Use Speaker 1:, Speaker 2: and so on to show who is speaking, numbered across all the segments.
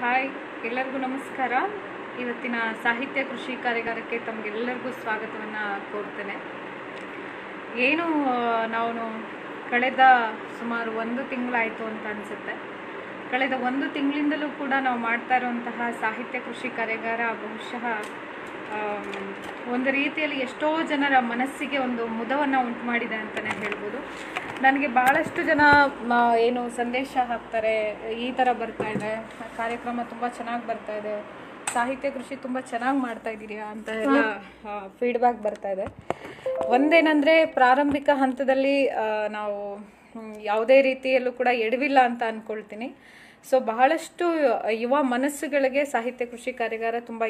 Speaker 1: hi ಎಲ್ಲರಿಗೂ ನಮಸ್ಕಾರ ಇವತ್ತಿನ ಸಾಹಿತ್ಯ ಕೃಷಿ ಕಾರ್ಯಾಗಾರಕ್ಕೆ ತಮಗೆಲ್ಲರಿಗೂ ಸ್ವಾಗತವನ್ನು ಕೋರ್ತೇನೆ ಏನು ನಾವು ಕಳೆದ ಸುಮಾರು ಒಂದು ತಿಂಗಳಾಯಿತು ಅಂತ ಅನಿಸುತ್ತೆ ಕಳೆದ ಒಂದು ತಿಂಗಳಿಂದಲೂ ಕೂಡ ನಾವು ಮಾಡ್ತಾ ಇರುವಂತಹ ಸಾಹಿತ್ಯ ಕೃಷಿ ಕಾರ್ಯಾಗಾರ ಬಹುಶಃ ಒಂದು ರೀತಿಯಲ್ಲಿ ಎಷ್ಟೋ ಜನರ ಮನಸ್ಸಿಗೆ ಒಂದು ಮುದವನ್ನು ಉಂಟು ಮಾಡಿದೆ ಅಂತಲೇ ಹೇಳ್ಬೋದು ನನಗೆ ಭಾಳಷ್ಟು ಜನ ಏನು ಸಂದೇಶ ಹಾಕ್ತಾರೆ ಈ ಥರ ಬರ್ತಾ ಇದೆ ಕಾರ್ಯಕ್ರಮ ತುಂಬ ಚೆನ್ನಾಗಿ ಬರ್ತಾ ಇದೆ ಸಾಹಿತ್ಯ ಕೃಷಿ ತುಂಬ ಚೆನ್ನಾಗಿ ಮಾಡ್ತಾ ಇದ್ದೀಯಾ ಅಂತ ಎಲ್ಲ ಫೀಡ್ಬ್ಯಾಕ್ ಬರ್ತಾ ಇದೆ ಒಂದೇನಂದರೆ ಪ್ರಾರಂಭಿಕ ಹಂತದಲ್ಲಿ ನಾವು ಯಾವುದೇ ರೀತಿಯಲ್ಲೂ ಕೂಡ ಎಡವಿಲ್ಲ ಅಂತ ಅಂದ್ಕೊಳ್ತೀನಿ ಸೊ ಬಹಳಷ್ಟು ಯುವ ಮನಸ್ಸುಗಳಿಗೆ ಸಾಹಿತ್ಯ ಕೃಷಿ ಕಾರ್ಯಾಗಾರ ತುಂಬ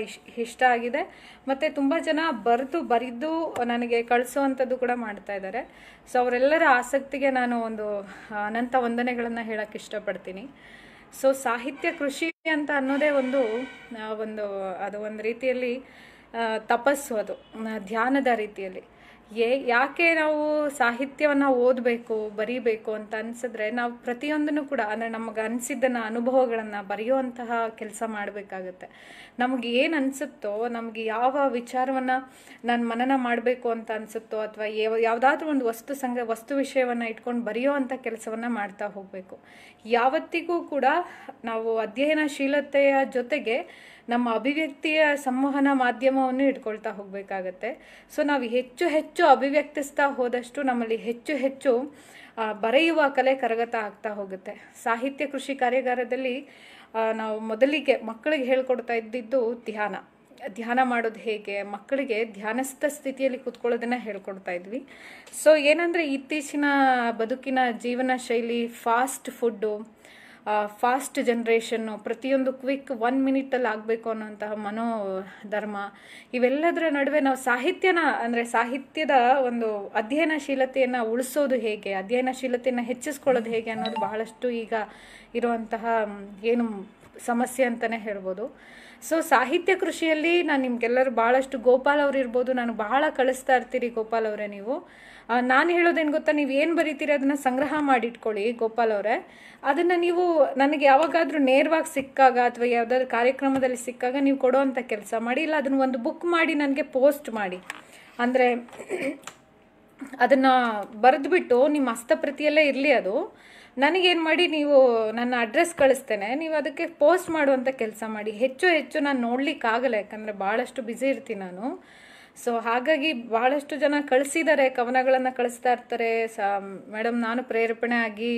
Speaker 1: ಇಷ್ಟ ಆಗಿದೆ ಮತ್ತು ತುಂಬ ಜನ ಬರೆದು ಬರೆದು ನನಗೆ ಕಳಿಸುವಂಥದ್ದು ಕೂಡ ಮಾಡ್ತಾ ಇದ್ದಾರೆ ಸೊ ಅವರೆಲ್ಲರ ಆಸಕ್ತಿಗೆ ನಾನು ಒಂದು ಅನಂತ ವಂದನೆಗಳನ್ನು ಹೇಳಕ್ಕೆ ಇಷ್ಟಪಡ್ತೀನಿ ಸೊ ಸಾಹಿತ್ಯ ಕೃಷಿ ಅಂತ ಅನ್ನೋದೇ ಒಂದು ಒಂದು ಅದು ಒಂದು ರೀತಿಯಲ್ಲಿ ತಪಸ್ಸು ಅದು ಧ್ಯಾನದ ರೀತಿಯಲ್ಲಿ ಏ ಯಾಕೆ ನಾವು ಸಾಹಿತ್ಯವನ್ನು ಓದಬೇಕು ಬರೀಬೇಕು ಅಂತ ಅನ್ಸಿದ್ರೆ ನಾವು ಪ್ರತಿಯೊಂದನ್ನು ಕೂಡ ಅಂದರೆ ನಮಗೆ ಅನಿಸಿದ್ದನ್ನು ಅನುಭವಗಳನ್ನು ಬರೆಯುವಂತಹ ಕೆಲಸ ಮಾಡಬೇಕಾಗತ್ತೆ ನಮಗೆ ಏನು ಅನಿಸುತ್ತೋ ನಮಗೆ ಯಾವ ವಿಚಾರವನ್ನು ನಾನು ಮನನ ಮಾಡಬೇಕು ಅಂತ ಅನಿಸುತ್ತೋ ಅಥವಾ ಯಾವುದಾದ್ರೂ ಒಂದು ವಸ್ತು ಸಂಗ ವಸ್ತು ವಿಷಯವನ್ನು ಇಟ್ಕೊಂಡು ಬರೆಯೋ ಕೆಲಸವನ್ನು ಮಾಡ್ತಾ ಹೋಗಬೇಕು ಯಾವತ್ತಿಗೂ ಕೂಡ ನಾವು ಅಧ್ಯಯನಶೀಲತೆಯ ಜೊತೆಗೆ ನಮ್ಮ ಅಭಿವ್ಯಕ್ತಿಯ ಸಂವಹನ ಮಾಧ್ಯಮವನ್ನು ಇಟ್ಕೊಳ್ತಾ ಹೋಗಬೇಕಾಗತ್ತೆ ಸೊ ನಾವು ಹೆಚ್ಚು ಹೆಚ್ಚು ಅಭಿವ್ಯಕ್ತಿಸ್ತಾ ಹೋದಷ್ಟು ನಮ್ಮಲ್ಲಿ ಹೆಚ್ಚು ಹೆಚ್ಚು ಬರೆಯುವ ಕಲೆ ಕರಗತ ಆಗ್ತಾ ಹೋಗುತ್ತೆ ಸಾಹಿತ್ಯ ಕೃಷಿ ಕಾರ್ಯಾಗಾರದಲ್ಲಿ ನಾವು ಮೊದಲಿಗೆ ಮಕ್ಕಳಿಗೆ ಹೇಳ್ಕೊಡ್ತಾ ಇದ್ದಿದ್ದು ಧ್ಯಾನ ಧ್ಯಾನ ಮಾಡೋದು ಹೇಗೆ ಮಕ್ಕಳಿಗೆ ಧ್ಯಾನಸ್ಥ ಸ್ಥಿತಿಯಲ್ಲಿ ಕೂತ್ಕೊಳ್ಳೋದನ್ನ ಹೇಳ್ಕೊಡ್ತಾ ಇದ್ವಿ ಸೊ ಏನಂದರೆ ಇತ್ತೀಚಿನ ಬದುಕಿನ ಜೀವನ ಶೈಲಿ ಫಾಸ್ಟ್ ಫುಡ್ಡು ಫಾಸ್ಟ್ ಜನ್ರೇಷನ್ನು ಪ್ರತಿಯೊಂದು ಕ್ವಿಕ್ ಒನ್ ಮಿನಿಟಲ್ಲಿ ಆಗಬೇಕು ಅನ್ನೋಂತಹ ಮನೋಧರ್ಮ ಇವೆಲ್ಲದರ ನಡುವೆ ನಾವು ಸಾಹಿತ್ಯನ ಅಂದರೆ ಸಾಹಿತ್ಯದ ಒಂದು ಅಧ್ಯಯನಶೀಲತೆಯನ್ನು ಉಳಿಸೋದು ಹೇಗೆ ಅಧ್ಯಯನಶೀಲತೆಯನ್ನು ಹೆಚ್ಚಿಸ್ಕೊಳ್ಳೋದು ಹೇಗೆ ಅನ್ನೋದು ಬಹಳಷ್ಟು ಈಗ ಇರುವಂತಹ ಏನು ಸಮಸ್ಯೆ ಅಂತಲೇ ಹೇಳ್ಬೋದು ಸೊ ಸಾಹಿತ್ಯ ಕೃಷಿಯಲ್ಲಿ ನಾನು ನಿಮಗೆಲ್ಲರೂ ಭಾಳಷ್ಟು ಗೋಪಾಲ್ ಅವ್ರಿರ್ಬೋದು ಇರ್ಬೋದು ನಾನು ಬಹಳ ಕಳಿಸ್ತಾ ಇರ್ತೀರಿ ಗೋಪಾಲ್ ಅವರೇ ನೀವು ನಾನು ಹೇಳೋದೇನು ಗೊತ್ತಾ ನೀವು ಏನು ಬರೀತೀರಿ ಅದನ್ನು ಸಂಗ್ರಹ ಮಾಡಿಟ್ಕೊಳ್ಳಿ ಗೋಪಾಲ್ ಅವರೇ ಅದನ್ನು ನೀವು ನನಗೆ ಯಾವಾಗಾದರೂ ನೇರವಾಗಿ ಸಿಕ್ಕಾಗ ಅಥವಾ ಯಾವುದಾದ್ರು ಕಾರ್ಯಕ್ರಮದಲ್ಲಿ ಸಿಕ್ಕಾಗ ನೀವು ಕೊಡೋವಂಥ ಕೆಲಸ ಮಾಡಿ ಇಲ್ಲ ಅದನ್ನು ಒಂದು ಬುಕ್ ಮಾಡಿ ನನಗೆ ಪೋಸ್ಟ್ ಮಾಡಿ ಅಂದರೆ ಅದನ್ನು ಬರೆದ್ಬಿಟ್ಟು ನಿಮ್ಮ ಹಸ್ತಪ್ರತಿಯಲ್ಲೇ ಇರಲಿ ಅದು ನನಗೇನು ಮಾಡಿ ನೀವು ನನ್ನ ಅಡ್ರೆಸ್ ಕಳಿಸ್ತೇನೆ ನೀವು ಅದಕ್ಕೆ ಪೋಸ್ಟ್ ಮಾಡುವಂಥ ಕೆಲಸ ಮಾಡಿ ಹೆಚ್ಚು ಹೆಚ್ಚು ನಾನು ನೋಡಲಿಕ್ಕಾಗಲ್ಲ ಯಾಕಂದರೆ ಭಾಳಷ್ಟು ಬ್ಯುಸಿ ಇರ್ತೀನಿ ನಾನು ಸೊ ಹಾಗಾಗಿ ಬಹಳಷ್ಟು ಜನ ಕಳಿಸಿದ್ದಾರೆ ಕವನಗಳನ್ನು ಕಳಿಸ್ತಾ ಇರ್ತಾರೆ ಸ ಮೇಡಮ್ ನಾನು ಪ್ರೇರೇಪಣೆ ಆಗಿ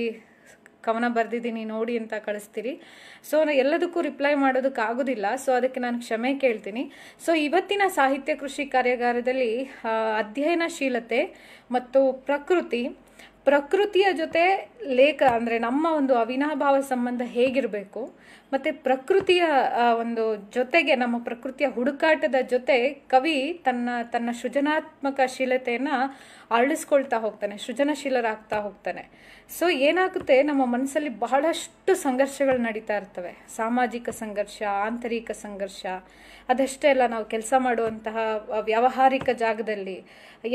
Speaker 1: ಕವನ ಬರೆದಿದ್ದೀನಿ ನೋಡಿ ಅಂತ ಕಳಿಸ್ತೀರಿ ಸೊ ಎಲ್ಲದಕ್ಕೂ ರಿಪ್ಲೈ ಮಾಡೋದಕ್ಕಾಗೋದಿಲ್ಲ ಸೊ ಅದಕ್ಕೆ ನಾನು ಕ್ಷಮೆ ಕೇಳ್ತೀನಿ ಸೊ ಇವತ್ತಿನ ಸಾಹಿತ್ಯ ಕೃಷಿ ಕಾರ್ಯಾಗಾರದಲ್ಲಿ ಅಧ್ಯಯನಶೀಲತೆ ಮತ್ತು ಪ್ರಕೃತಿ ಪ್ರಕೃತಿಯ ಜೊತೆ ಲೇಖ ಅಂದರೆ ನಮ್ಮ ಒಂದು ಅವಿನಾಭಾವ ಸಂಬಂಧ ಹೇಗಿರಬೇಕು ಮತ್ತು ಪ್ರಕೃತಿಯ ಒಂದು ಜೊತೆಗೆ ನಮ್ಮ ಪ್ರಕೃತಿಯ ಹುಡುಕಾಟದ ಜೊತೆ ಕವಿ ತನ್ನ ತನ್ನ ಸೃಜನಾತ್ಮಕ ಶೀಲತೆಯನ್ನು ಅರಳಿಸ್ಕೊಳ್ತಾ ಹೋಗ್ತಾನೆ ಸೃಜನಶೀಲರಾಗ್ತಾ ಹೋಗ್ತಾನೆ ಸೊ ಏನಾಗುತ್ತೆ ನಮ್ಮ ಮನಸ್ಸಲ್ಲಿ ಬಹಳಷ್ಟು ಸಂಘರ್ಷಗಳು ನಡೀತಾ ಇರ್ತವೆ ಸಾಮಾಜಿಕ ಸಂಘರ್ಷ ಆಂತರಿಕ ಸಂಘರ್ಷ ಅದಷ್ಟೇ ಅಲ್ಲ ನಾವು ಕೆಲಸ ಮಾಡುವಂತಹ ವ್ಯಾವಹಾರಿಕ ಜಾಗದಲ್ಲಿ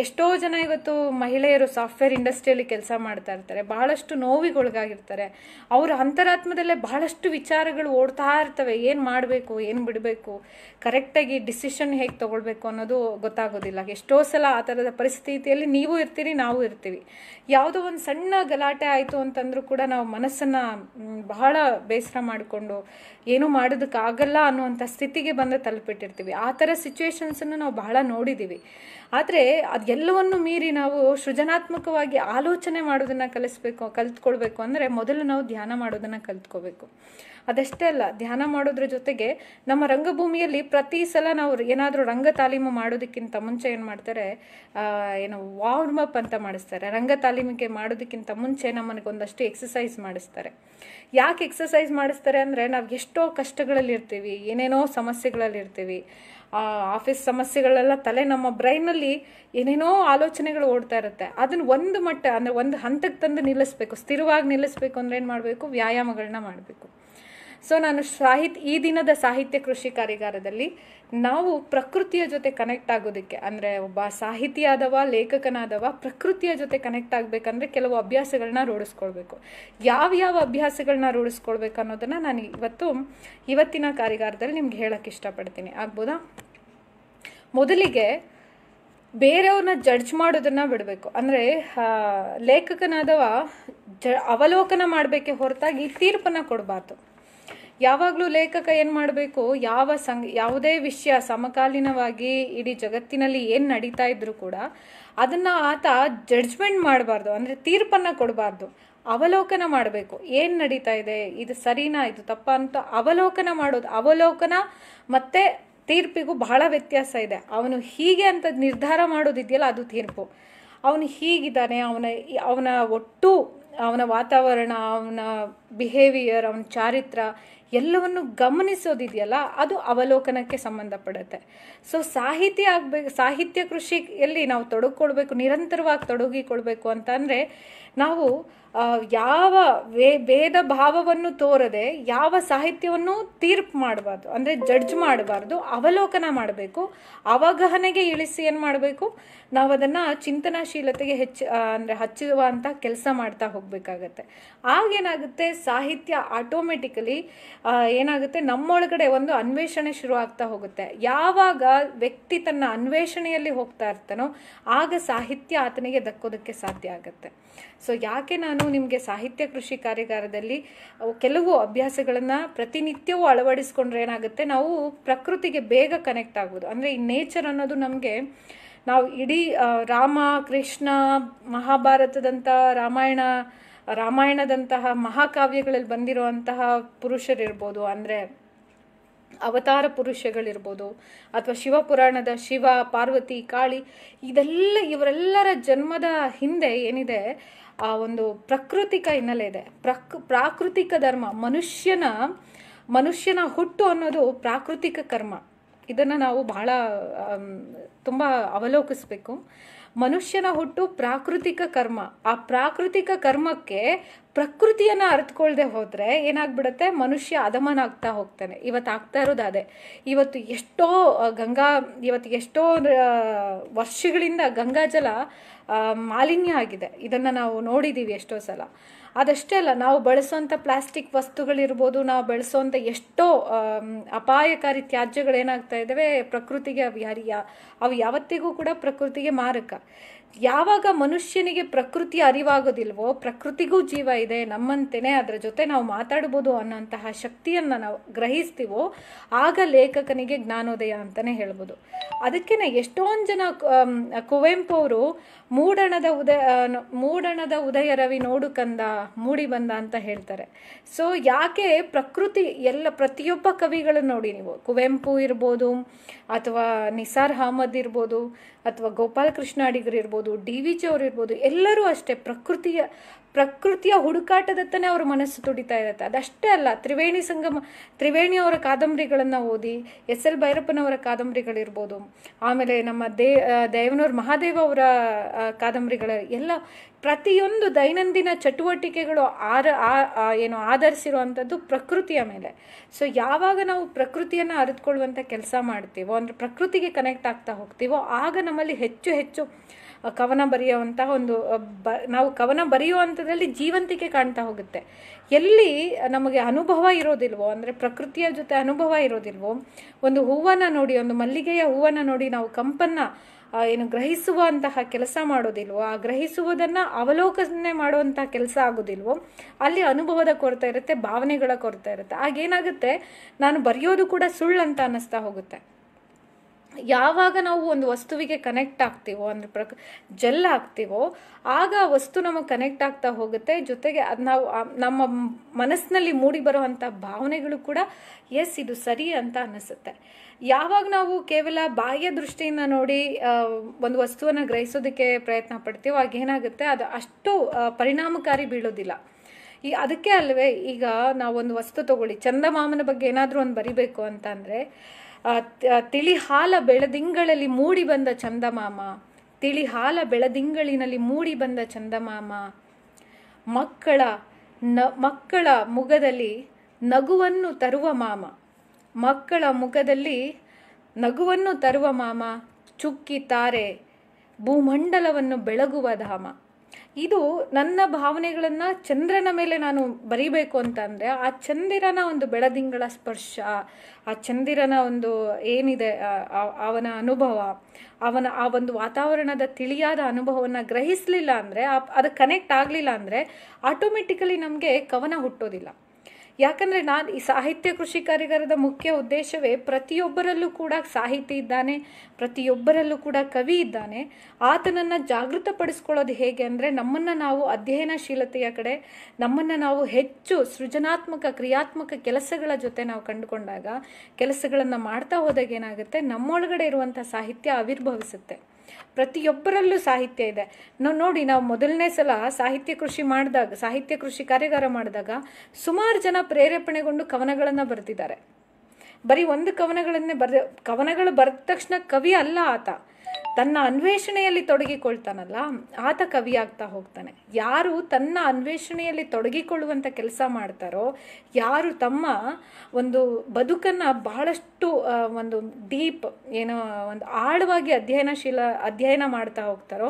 Speaker 1: ಎಷ್ಟೋ ಜನ ಇವತ್ತು ಮಹಿಳೆಯರು ಸಾಫ್ಟ್ವೇರ್ ಇಂಡಸ್ಟ್ರಿಯಲ್ಲಿ ಕೆಲಸ ಮಾಡ್ತಾ ಇರ್ತಾರೆ ಬಹಳಷ್ಟು ನೋವಿಗೊಳಗಾಗಿರ್ತಾರೆ ಅವರ ಅಂತರಾತ್ಮದಲ್ಲೇ ಬಹಳಷ್ಟು ವಿಚಾರಗಳು ಓಡ್ತಾ ಇರ್ತವೆ ಏನು ಮಾಡಬೇಕು ಏನು ಬಿಡಬೇಕು ಕರೆಕ್ಟಾಗಿ ಡಿಸಿಷನ್ ಹೇಗೆ ತಗೊಳ್ಬೇಕು ಅನ್ನೋದು ಗೊತ್ತಾಗೋದಿಲ್ಲ ಎಷ್ಟೋ ಸಲ ಆ ಥರದ ಪರಿಸ್ಥಿತಿಯಲ್ಲಿ ನೀವು ಇರ್ತೀರಿ ನಾವು ಇರ್ತೀವಿ ಯಾವುದೋ ಒಂದು ಸಣ್ಣ ಗಲಾಟೆ ಆಯಿತು ಅಂತಂದರೂ ಕೂಡ ನಾವು ಮನಸ್ಸನ್ನು ಬಹಳ ಬೇಸರ ಮಾಡಿಕೊಂಡು ಏನೂ ಮಾಡೋದಕ್ಕಾಗಲ್ಲ ಅನ್ನುವಂಥ ಸ್ಥಿತಿಗೆ ಬಂದು ತಲುಪಿಟ್ಟಿರ್ತೀವಿ ಆ ಥರ ಸಿಚುವೇಶನ್ಸನ್ನು ನಾವು ಬಹಳ ನೋಡಿದ್ದೀವಿ ಆದರೆ ಅದೆಲ್ಲವನ್ನು ಮೀರಿ ನಾವು ಸೃಜನಾತ್ಮಕವಾಗಿ ಆಲೋಚನೆ ಮಾಡೋದನ್ನು ಕಲಿಸ್ಬೇಕು ಕಲ್ತ್ಕೊಳ್ಬೇಕು ಅಂದರೆ ಮೊದಲು ನಾವು ಧ್ಯಾನ ಮಾಡೋದನ್ನು ಕಲಿತ್ಕೋಬೇಕು ಅದಷ್ಟೇ ಅಲ್ಲ ಧ್ಯಾನ ಮಾಡೋದ್ರ ಜೊತೆಗೆ ನಮ್ಮ ರಂಗಭೂಮಿಯಲ್ಲಿ ಪ್ರತಿ ಸಲ ನಾವು ಏನಾದರೂ ರಂಗ ತಾಲೀಮು ಮಾಡೋದಕ್ಕಿಂತ ಮುಂಚೆ ಏನು ಮಾಡ್ತಾರೆ ಏನು ವಾರ್ಮ್ ಅಪ್ ಅಂತ ಮಾಡಿಸ್ತಾರೆ ರಂಗ ತಾಲೀಮಿಗೆ ಮಾಡೋದಕ್ಕಿಂತ ಮುಂಚೆ ನಮ್ಮನಿಗೆ ಒಂದಷ್ಟು ಎಕ್ಸಸೈಸ್ ಮಾಡಿಸ್ತಾರೆ ಯಾಕೆ ಎಕ್ಸಸೈಸ್ ಮಾಡಿಸ್ತಾರೆ ಅಂದರೆ ನಾವು ಎಷ್ಟೋ ಕಷ್ಟಗಳಲ್ಲಿ ಇರ್ತೀವಿ ಏನೇನೋ ಸಮಸ್ಯೆಗಳಲ್ಲಿ ಇರ್ತೀವಿ ಆಫೀಸ್ ಸಮಸ್ಯೆಗಳೆಲ್ಲ ತಲೆ ನಮ್ಮ ಬ್ರೈನಲ್ಲಿ ಏನೇನೋ ಆಲೋಚನೆಗಳು ಓಡ್ತಾ ಇರುತ್ತೆ ಅದನ್ನ ಒಂದು ಮಟ್ಟ ಅಂದರೆ ಒಂದು ಹಂತಕ್ಕೆ ತಂದು ನಿಲ್ಲಿಸ್ಬೇಕು ಸ್ಥಿರವಾಗಿ ನಿಲ್ಲಿಸ್ಬೇಕು ಅಂದ್ರೆ ಏನು ಮಾಡಬೇಕು ವ್ಯಾಯಾಮಗಳನ್ನ ಮಾಡಬೇಕು ಸೊ ನಾನು ಸಾಹಿತ್ಯ ಈ ದಿನದ ಸಾಹಿತ್ಯ ಕೃಷಿ ಕಾರ್ಯಾಗಾರದಲ್ಲಿ ನಾವು ಪ್ರಕೃತಿಯ ಜೊತೆ ಕನೆಕ್ಟ್ ಆಗೋದಕ್ಕೆ ಅಂದರೆ ಒಬ್ಬ ಸಾಹಿತಿಯಾದವ ಲೇಖಕನಾದವ ಪ್ರಕೃತಿಯ ಜೊತೆ ಕನೆಕ್ಟ್ ಆಗಬೇಕಂದ್ರೆ ಕೆಲವು ಅಭ್ಯಾಸಗಳನ್ನ ರೂಢಿಸ್ಕೊಳ್ಬೇಕು ಯಾವ್ಯಾವ ಅಭ್ಯಾಸಗಳನ್ನ ರೂಢಿಸ್ಕೊಳ್ಬೇಕು ಅನ್ನೋದನ್ನು ನಾನು ಇವತ್ತು ಇವತ್ತಿನ ಕಾರ್ಯಾಗಾರದಲ್ಲಿ ನಿಮ್ಗೆ ಹೇಳೋಕ್ಕೆ ಇಷ್ಟಪಡ್ತೀನಿ ಆಗ್ಬೋದಾ ಮೊದಲಿಗೆ ಬೇರೆಯವ್ರನ್ನ ಜಡ್ಜ್ ಮಾಡೋದನ್ನ ಬಿಡಬೇಕು ಅಂದರೆ ಲೇಖಕನಾದವ ಜ ಅವಲೋಕನ ಮಾಡಬೇಕೆ ಹೊರತಾಗಿ ತೀರ್ಪನ್ನು ಕೊಡಬಾರ್ದು ಯಾವಾಗಲೂ ಲೇಖಕ ಏನು ಮಾಡಬೇಕು ಯಾವ ಸಂಘ ಯಾವುದೇ ವಿಷಯ ಸಮಕಾಲೀನವಾಗಿ ಇಡೀ ಜಗತ್ತಿನಲ್ಲಿ ಏನು ನಡೀತಾ ಇದ್ರು ಕೂಡ ಅದನ್ನ ಆತ ಜಡ್ಜ್ಮೆಂಟ್ ಮಾಡಬಾರ್ದು ಅಂದ್ರೆ ತೀರ್ಪನ್ನ ಕೊಡಬಾರ್ದು ಅವಲೋಕನ ಮಾಡಬೇಕು ಏನು ನಡೀತಾ ಇದೆ ಇದು ಸರಿನಾ ಇದು ತಪ್ಪ ಅಂತ ಅವಲೋಕನ ಮಾಡೋದು ಅವಲೋಕನ ಮತ್ತೆ ತೀರ್ಪಿಗೂ ಬಹಳ ವ್ಯತ್ಯಾಸ ಇದೆ ಅವನು ಹೀಗೆ ಅಂತ ನಿರ್ಧಾರ ಮಾಡೋದಿದೆಯಲ್ಲ ಅದು ತೀರ್ಪು ಅವನು ಹೀಗಿದ್ದಾನೆ ಅವನ ಅವನ ಒಟ್ಟು ಅವನ ವಾತಾವರಣ ಅವನ ಬಿಹೇವಿಯರ್ ಅವನ ಚಾರಿತ್ರ ಎಲ್ಲವನ್ನು ಗಮನಿಸೋದಿದೆಯಲ್ಲ ಅದು ಅವಲೋಕನಕ್ಕೆ ಸಂಬಂಧಪಡುತ್ತೆ ಸೊ ಸಾಹಿತ್ಯ ಆಗ್ಬೇಕು ಸಾಹಿತ್ಯ ಕೃಷಿಯಲ್ಲಿ ನಾವು ತೊಡಗಿಕೊಳ್ಬೇಕು ನಿರಂತರವಾಗಿ ತೊಡಗಿಕೊಳ್ಬೇಕು ಅಂತಂದರೆ ನಾವು ಯಾವ ವೇ ಭೇದ ಭಾವವನ್ನು ತೋರದೆ ಯಾವ ಸಾಹಿತ್ಯವನ್ನು ತೀರ್ಪು ಮಾಡಬಾರ್ದು ಅಂದರೆ ಜಡ್ಜ್ ಮಾಡಬಾರ್ದು ಅವಲೋಕನ ಮಾಡಬೇಕು ಅವಗಹನೆಗೆ ಇಳಿಸಿ ಏನು ಮಾಡಬೇಕು ನಾವು ಅದನ್ನು ಚಿಂತನಾಶೀಲತೆಗೆ ಹೆಚ್ಚು ಅಂದರೆ ಹಚ್ಚುವಂಥ ಕೆಲಸ ಮಾಡ್ತಾ ಹೋಗಬೇಕಾಗತ್ತೆ ಆಗೇನಾಗುತ್ತೆ ಸಾಹಿತ್ಯ ಆಟೋಮೆಟಿಕಲಿ ಏನಾಗುತ್ತೆ ನಮ್ಮೊಳಗಡೆ ಒಂದು ಅನ್ವೇಷಣೆ ಶುರು ಆಗ್ತಾ ಹೋಗುತ್ತೆ ಯಾವಾಗ ವ್ಯಕ್ತಿ ತನ್ನ ಅನ್ವೇಷಣೆಯಲ್ಲಿ ಹೋಗ್ತಾ ಇರ್ತಾನೋ ಆಗ ಸಾಹಿತ್ಯ ಆತನಿಗೆ ದಕ್ಕೋದಕ್ಕೆ ಸಾಧ್ಯ ಆಗುತ್ತೆ ಸೊ ಯಾಕೆ ನಾನು ನಿಮಗೆ ಸಾಹಿತ್ಯ ಕೃಷಿ ಕಾರ್ಯಾಗಾರದಲ್ಲಿ ಕೆಲವು ಅಭ್ಯಾಸಗಳನ್ನು ಪ್ರತಿನಿತ್ಯವೂ ಅಳವಡಿಸ್ಕೊಂಡ್ರೆ ಏನಾಗುತ್ತೆ ನಾವು ಪ್ರಕೃತಿಗೆ ಬೇಗ ಕನೆಕ್ಟ್ ಆಗ್ಬೋದು ಅಂದರೆ ಈ ನೇಚರ್ ಅನ್ನೋದು ನಮಗೆ ನಾವು ಇಡೀ ರಾಮ ಕೃಷ್ಣ ಮಹಾಭಾರತದಂಥ ರಾಮಾಯಣ ರಾಮಾಯಣದಂತಹ ಮಹಾಕಾವ್ಯಗಳಲ್ಲಿ ಬಂದಿರುವಂತಹ ಪುರುಷರಿರ್ಬೋದು ಅಂದರೆ ಅವತಾರ ಪುರುಷಗಳಿರ್ಬೋದು ಅಥವಾ ಶಿವಪುರಾಣದ ಶಿವ ಪಾರ್ವತಿ ಕಾಳಿ ಇದೆಲ್ಲ ಇವರೆಲ್ಲರ ಜನ್ಮದ ಹಿಂದೆ ಏನಿದೆ ಆ ಒಂದು ಪ್ರಕೃತಿಕ ಹಿನ್ನೆಲೆ ಇದೆ ಪ್ರಕ್ ಪ್ರಾಕೃತಿಕ ಧರ್ಮ ಮನುಷ್ಯನ ಮನುಷ್ಯನ ಹುಟ್ಟು ಅನ್ನೋದು ಪ್ರಾಕೃತಿಕ ಕರ್ಮ ಇದನ್ನು ನಾವು ಬಹಳ ತುಂಬ ಅವಲೋಕಿಸಬೇಕು ಮನುಷ್ಯನ ಹುಟ್ಟು ಪ್ರಾಕೃತಿಕ ಕರ್ಮ ಆ ಪ್ರಾಕೃತಿಕ ಕರ್ಮಕ್ಕೆ ಪ್ರಕೃತಿಯನ್ನು ಅರ್ಥಕೊಳ್ದೆ ಹೋದರೆ ಏನಾಗ್ಬಿಡುತ್ತೆ ಮನುಷ್ಯ ಆಗ್ತಾ ಹೋಗ್ತಾನೆ ಇವತ್ತು ಆಗ್ತಾ ಇರೋದು ಅದೇ ಇವತ್ತು ಎಷ್ಟೋ ಗಂಗಾ ಇವತ್ತು ಎಷ್ಟೋ ವರ್ಷಗಳಿಂದ ಗಂಗಾಜಲ ಮಾಲಿನ್ಯ ಆಗಿದೆ ಇದನ್ನು ನಾವು ನೋಡಿದ್ದೀವಿ ಎಷ್ಟೋ ಸಲ ಅದಷ್ಟೇ ಅಲ್ಲ ನಾವು ಬಳಸುವಂಥ ಪ್ಲಾಸ್ಟಿಕ್ ವಸ್ತುಗಳಿರ್ಬೋದು ನಾವು ಬಳಸೋಂತ ಎಷ್ಟೋ ಅಪಾಯಕಾರಿ ತ್ಯಾಜ್ಯಗಳು ಏನಾಗ್ತಾ ಇದ್ದಾವೆ ಪ್ರಕೃತಿಗೆ ಅವು ಯಾರಿ ಅವು ಯಾವತ್ತಿಗೂ ಕೂಡ ಪ್ರಕೃತಿಗೆ ಮಾರಕ ಯಾವಾಗ ಮನುಷ್ಯನಿಗೆ ಪ್ರಕೃತಿ ಅರಿವಾಗೋದಿಲ್ವೋ ಪ್ರಕೃತಿಗೂ ಜೀವ ಇದೆ ನಮ್ಮಂತೆಯೇ ಅದರ ಜೊತೆ ನಾವು ಮಾತಾಡ್ಬೋದು ಅನ್ನೋಂತಹ ಶಕ್ತಿಯನ್ನು ನಾವು ಗ್ರಹಿಸ್ತೀವೋ ಆಗ ಲೇಖಕನಿಗೆ ಜ್ಞಾನೋದಯ ಅಂತಲೇ ಹೇಳ್ಬೋದು ಅದಕ್ಕೇನೆ ಎಷ್ಟೊಂದು ಜನ ಕುವೆಂಪು ಅವರು ಮೂಡಣದ ಉದಯ ಮೂಡಣದ ಉದಯ ರವಿ ನೋಡು ಕಂದ ಮೂಡಿ ಬಂದ ಅಂತ ಹೇಳ್ತಾರೆ ಸೊ ಯಾಕೆ ಪ್ರಕೃತಿ ಎಲ್ಲ ಪ್ರತಿಯೊಬ್ಬ ಕವಿಗಳು ನೋಡಿ ನೀವು ಕುವೆಂಪು ಇರ್ಬೋದು ಅಥವಾ ನಿಸಾರ್ ಅಹಮದ್ ಇರ್ಬೋದು ಅಥವಾ ಗೋಪಾಲಕೃಷ್ಣ ಅಡಿಗರು ಇರ್ಬೋದು ಡಿ ವಿ ಜಿ ಅವರು ಇರ್ಬೋದು ಎಲ್ಲರೂ ಅಷ್ಟೇ ಪ್ರಕೃತಿಯ ಪ್ರಕೃತಿಯ ಹುಡುಕಾಟದತ್ತನೇ ಅವ್ರ ಮನಸ್ಸು ತುಡಿತಾ ಇರುತ್ತೆ ಅದಷ್ಟೇ ಅಲ್ಲ ತ್ರಿವೇಣಿ ಸಂಗಮ ತ್ರಿವೇಣಿ ಅವರ ಕಾದಂಬರಿಗಳನ್ನು ಓದಿ ಎಸ್ ಎಲ್ ಭೈರಪ್ಪನವರ ಕಾದಂಬರಿಗಳಿರ್ಬೋದು ಆಮೇಲೆ ನಮ್ಮ ದೇ ದೇವನೂರ್ ಮಹಾದೇವ ಅವರ ಕಾದಂಬರಿಗಳ ಎಲ್ಲ ಪ್ರತಿಯೊಂದು ದೈನಂದಿನ ಚಟುವಟಿಕೆಗಳು ಆರ ಏನು ಆಧರಿಸಿರುವಂಥದ್ದು ಪ್ರಕೃತಿಯ ಮೇಲೆ ಸೊ ಯಾವಾಗ ನಾವು ಪ್ರಕೃತಿಯನ್ನು ಅರಿತುಕೊಳ್ಳುವಂಥ ಕೆಲಸ ಮಾಡ್ತೀವೋ ಅಂದರೆ ಪ್ರಕೃತಿಗೆ ಕನೆಕ್ಟ್ ಆಗ್ತಾ ಹೋಗ್ತೀವೋ ಆಗ ನಮ್ಮಲ್ಲಿ ಹೆಚ್ಚು ಹೆಚ್ಚು ಕವನ ಬರೆಯುವಂತಹ ಒಂದು ಬ ನಾವು ಕವನ ಬರೆಯುವಂಥದ್ರಲ್ಲಿ ಜೀವಂತಿಕೆ ಕಾಣ್ತಾ ಹೋಗುತ್ತೆ ಎಲ್ಲಿ ನಮಗೆ ಅನುಭವ ಇರೋದಿಲ್ವೋ ಅಂದರೆ ಪ್ರಕೃತಿಯ ಜೊತೆ ಅನುಭವ ಇರೋದಿಲ್ವೋ ಒಂದು ಹೂವನ್ನು ನೋಡಿ ಒಂದು ಮಲ್ಲಿಗೆಯ ಹೂವನ್ನು ನೋಡಿ ನಾವು ಕಂಪನ್ನ ಏನು ಗ್ರಹಿಸುವಂತಹ ಕೆಲಸ ಮಾಡೋದಿಲ್ವೋ ಆ ಗ್ರಹಿಸುವುದನ್ನು ಅವಲೋಕನೆ ಮಾಡುವಂತಹ ಕೆಲಸ ಆಗೋದಿಲ್ವೋ ಅಲ್ಲಿ ಅನುಭವದ ಕೊರತೆ ಇರುತ್ತೆ ಭಾವನೆಗಳ ಕೊರತೆ ಇರುತ್ತೆ ಆಗೇನಾಗುತ್ತೆ ನಾನು ಬರೆಯೋದು ಕೂಡ ಸುಳ್ಳು ಅಂತ ಅನ್ನಿಸ್ತಾ ಹೋಗುತ್ತೆ ಯಾವಾಗ ನಾವು ಒಂದು ವಸ್ತುವಿಗೆ ಕನೆಕ್ಟ್ ಆಗ್ತೀವೋ ಅಂದರೆ ಪ್ರಕ್ ಜೆಲ್ ಆಗ್ತೀವೋ ಆಗ ಆ ವಸ್ತು ನಮಗೆ ಕನೆಕ್ಟ್ ಆಗ್ತಾ ಹೋಗುತ್ತೆ ಜೊತೆಗೆ ಅದು ನಾವು ನಮ್ಮ ಮನಸ್ಸಿನಲ್ಲಿ ಮೂಡಿ ಬರುವಂಥ ಭಾವನೆಗಳು ಕೂಡ ಎಸ್ ಇದು ಸರಿ ಅಂತ ಅನಿಸುತ್ತೆ ಯಾವಾಗ ನಾವು ಕೇವಲ ಬಾಹ್ಯ ದೃಷ್ಟಿಯಿಂದ ನೋಡಿ ಒಂದು ವಸ್ತುವನ್ನು ಗ್ರಹಿಸೋದಕ್ಕೆ ಪ್ರಯತ್ನ ಪಡ್ತೀವೋ ಏನಾಗುತ್ತೆ ಅದು ಅಷ್ಟು ಪರಿಣಾಮಕಾರಿ ಬೀಳೋದಿಲ್ಲ ಈ ಅದಕ್ಕೆ ಅಲ್ವೇ ಈಗ ನಾವೊಂದು ವಸ್ತು ತಗೊಳ್ಳಿ ಚಂದಮಾಮನ ಬಗ್ಗೆ ಏನಾದರೂ ಒಂದು ಬರಿಬೇಕು ಅಂತ ಅಂದರೆ ತಿಳಿ ಹಾಲ ಬೆಳದಿಂಗಳಲ್ಲಿ ಮೂಡಿ ಬಂದ ಚಂದಮಾಮ ತಿಳಿ ಹಾಲ ಬೆಳದಿಂಗಳಿನಲ್ಲಿ ಮೂಡಿ ಬಂದ ಚಂದಮಾಮ ಮಕ್ಕಳ ನ ಮಕ್ಕಳ ಮುಖದಲ್ಲಿ ನಗುವನ್ನು ತರುವ ಮಾಮ ಮಕ್ಕಳ ಮುಖದಲ್ಲಿ ನಗುವನ್ನು ತರುವ ಮಾಮ ಚುಕ್ಕಿ ತಾರೆ ಭೂಮಂಡಲವನ್ನು ಬೆಳಗುವ ಧಾಮ ಇದು ನನ್ನ ಭಾವನೆಗಳನ್ನು ಚಂದ್ರನ ಮೇಲೆ ನಾನು ಬರೀಬೇಕು ಅಂತಂದರೆ ಆ ಚಂದಿರನ ಒಂದು ಬೆಳದಿಂಗಳ ಸ್ಪರ್ಶ ಆ ಚಂದಿರನ ಒಂದು ಏನಿದೆ ಅವನ ಅನುಭವ ಅವನ ಆ ಒಂದು ವಾತಾವರಣದ ತಿಳಿಯಾದ ಅನುಭವವನ್ನು ಗ್ರಹಿಸಲಿಲ್ಲ ಅಂದರೆ ಅದು ಕನೆಕ್ಟ್ ಆಗಲಿಲ್ಲ ಅಂದರೆ ಆಟೋಮೆಟಿಕಲಿ ನಮಗೆ ಕವನ ಹುಟ್ಟೋದಿಲ್ಲ ಯಾಕಂದರೆ ನಾನು ಈ ಸಾಹಿತ್ಯ ಕೃಷಿ ಕಾರ್ಯಗಾರದ ಮುಖ್ಯ ಉದ್ದೇಶವೇ ಪ್ರತಿಯೊಬ್ಬರಲ್ಲೂ ಕೂಡ ಸಾಹಿತಿ ಇದ್ದಾನೆ ಪ್ರತಿಯೊಬ್ಬರಲ್ಲೂ ಕೂಡ ಕವಿ ಇದ್ದಾನೆ ಆತನನ್ನು ಜಾಗೃತಪಡಿಸ್ಕೊಳ್ಳೋದು ಹೇಗೆ ಅಂದರೆ ನಮ್ಮನ್ನು ನಾವು ಅಧ್ಯಯನಶೀಲತೆಯ ಕಡೆ ನಮ್ಮನ್ನು ನಾವು ಹೆಚ್ಚು ಸೃಜನಾತ್ಮಕ ಕ್ರಿಯಾತ್ಮಕ ಕೆಲಸಗಳ ಜೊತೆ ನಾವು ಕಂಡುಕೊಂಡಾಗ ಕೆಲಸಗಳನ್ನು ಮಾಡ್ತಾ ಹೋದಾಗ ಏನಾಗುತ್ತೆ ನಮ್ಮೊಳಗಡೆ ಇರುವಂಥ ಸಾಹಿತ್ಯ ಆವಿರ್ಭವಿಸುತ್ತೆ ಪ್ರತಿಯೊಬ್ಬರಲ್ಲೂ ಸಾಹಿತ್ಯ ಇದೆ ನಾವು ನೋಡಿ ನಾವು ಮೊದಲನೇ ಸಲ ಸಾಹಿತ್ಯ ಕೃಷಿ ಮಾಡಿದಾಗ ಸಾಹಿತ್ಯ ಕೃಷಿ ಕಾರ್ಯಾಗಾರ ಮಾಡಿದಾಗ ಸುಮಾರು ಜನ ಪ್ರೇರೇಪಣೆಗೊಂಡು ಕವನಗಳನ್ನು ಬರೆದಿದ್ದಾರೆ ಬರೀ ಒಂದು ಕವನಗಳನ್ನೇ ಬರೆದ ಕವನಗಳು ಬರೆದ ತಕ್ಷಣ ಕವಿ ಅಲ್ಲ ಆತ ತನ್ನ ಅನ್ವೇಷಣೆಯಲ್ಲಿ ತೊಡಗಿಕೊಳ್ತಾನಲ್ಲ ಆತ ಕವಿಯಾಗ್ತಾ ಹೋಗ್ತಾನೆ ಯಾರು ತನ್ನ ಅನ್ವೇಷಣೆಯಲ್ಲಿ ತೊಡಗಿಕೊಳ್ಳುವಂಥ ಕೆಲಸ ಮಾಡ್ತಾರೋ ಯಾರು ತಮ್ಮ ಒಂದು ಬದುಕನ್ನು ಬಹಳಷ್ಟು ಒಂದು ಡೀಪ್ ಏನೋ ಒಂದು ಆಳವಾಗಿ ಅಧ್ಯಯನಶೀಲ ಅಧ್ಯಯನ ಮಾಡ್ತಾ ಹೋಗ್ತಾರೋ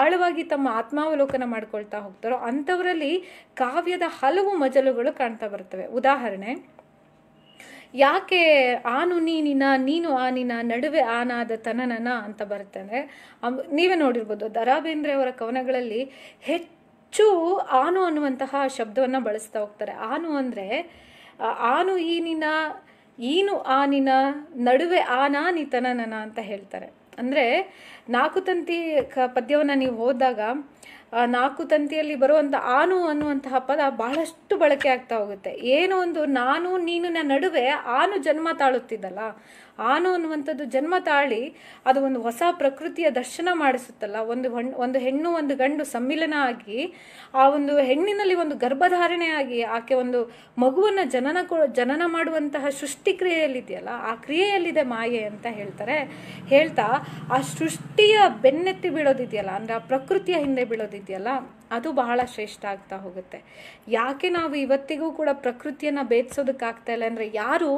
Speaker 1: ಆಳವಾಗಿ ತಮ್ಮ ಆತ್ಮಾವಲೋಕನ ಮಾಡ್ಕೊಳ್ತಾ ಹೋಗ್ತಾರೋ ಅಂಥವರಲ್ಲಿ ಕಾವ್ಯದ ಹಲವು ಮಜಲುಗಳು ಕಾಣ್ತಾ ಬರ್ತವೆ ಉದಾಹರಣೆ ಯಾಕೆ ಆನು ನೀನಿನ ನೀನು ಆನಿನ ನಡುವೆ ಆನಾದ ತನನನ ಅಂತ ಅಂದರೆ ನೀವೇ ನೋಡಿರ್ಬೋದು ದರಾ ಬೇಂದ್ರೆ ಅವರ ಕವನಗಳಲ್ಲಿ ಹೆಚ್ಚು ಆನು ಅನ್ನುವಂತಹ ಶಬ್ದವನ್ನು ಬಳಸ್ತಾ ಹೋಗ್ತಾರೆ ಆನು ಅಂದರೆ ಆನು ಈನಿನ ಈನು ಆನಿನ ನಡುವೆ ಆನಾನಿ ತನನನ ಅಂತ ಹೇಳ್ತಾರೆ ಅಂದರೆ ನಾಲ್ಕು ತಂತಿ ಕ ಪದ್ಯವನ್ನು ನೀವು ಹೋದಾಗ ನಾಲ್ಕು ತಂತಿಯಲ್ಲಿ ಬರುವಂಥ ಆನು ಅನ್ನುವಂತಹ ಪದ ಬಹಳಷ್ಟು ಬಳಕೆ ಆಗ್ತಾ ಹೋಗುತ್ತೆ ಏನೋ ಒಂದು ನಾನು ನೀನು ನಡುವೆ ಆನು ಜನ್ಮ ತಾಳುತ್ತಿದ್ದಲ್ಲ ಆನು ಅನ್ನುವಂಥದ್ದು ಜನ್ಮ ತಾಳಿ ಅದು ಒಂದು ಹೊಸ ಪ್ರಕೃತಿಯ ದರ್ಶನ ಮಾಡಿಸುತ್ತಲ್ಲ ಒಂದು ಒಂದು ಹೆಣ್ಣು ಒಂದು ಗಂಡು ಸಮ್ಮಿಲನ ಆಗಿ ಆ ಒಂದು ಹೆಣ್ಣಿನಲ್ಲಿ ಒಂದು ಗರ್ಭಧಾರಣೆ ಆಗಿ ಆಕೆ ಒಂದು ಮಗುವನ್ನು ಜನನ ಜನನ ಮಾಡುವಂತಹ ಸೃಷ್ಟಿ ಕ್ರಿಯೆಯಲ್ಲಿದೆಯಲ್ಲ ಆ ಕ್ರಿಯೆಯಲ್ಲಿದೆ ಮಾಯೆ ಅಂತ ಹೇಳ್ತಾರೆ ಹೇಳ್ತಾ ಆ ಸೃಷ್ಟಿಯ ಬೆನ್ನೆತ್ತಿ ಬೀಳೋದಿದೆಯಲ್ಲ ಅಂದರೆ ಆ ಪ್ರಕೃತಿಯ ಹಿಂದೆ ಬೀಳೋದಿದೆಯಲ್ಲ ಅದು ಬಹಳ ಶ್ರೇಷ್ಠ ಆಗ್ತಾ ಹೋಗುತ್ತೆ ಯಾಕೆ ನಾವು ಇವತ್ತಿಗೂ ಕೂಡ ಪ್ರಕೃತಿಯನ್ನು ಭೇದಿಸೋದಕ್ಕಾಗ್ತಾ ಇಲ್ಲ ಅಂದರೆ ಯಾರು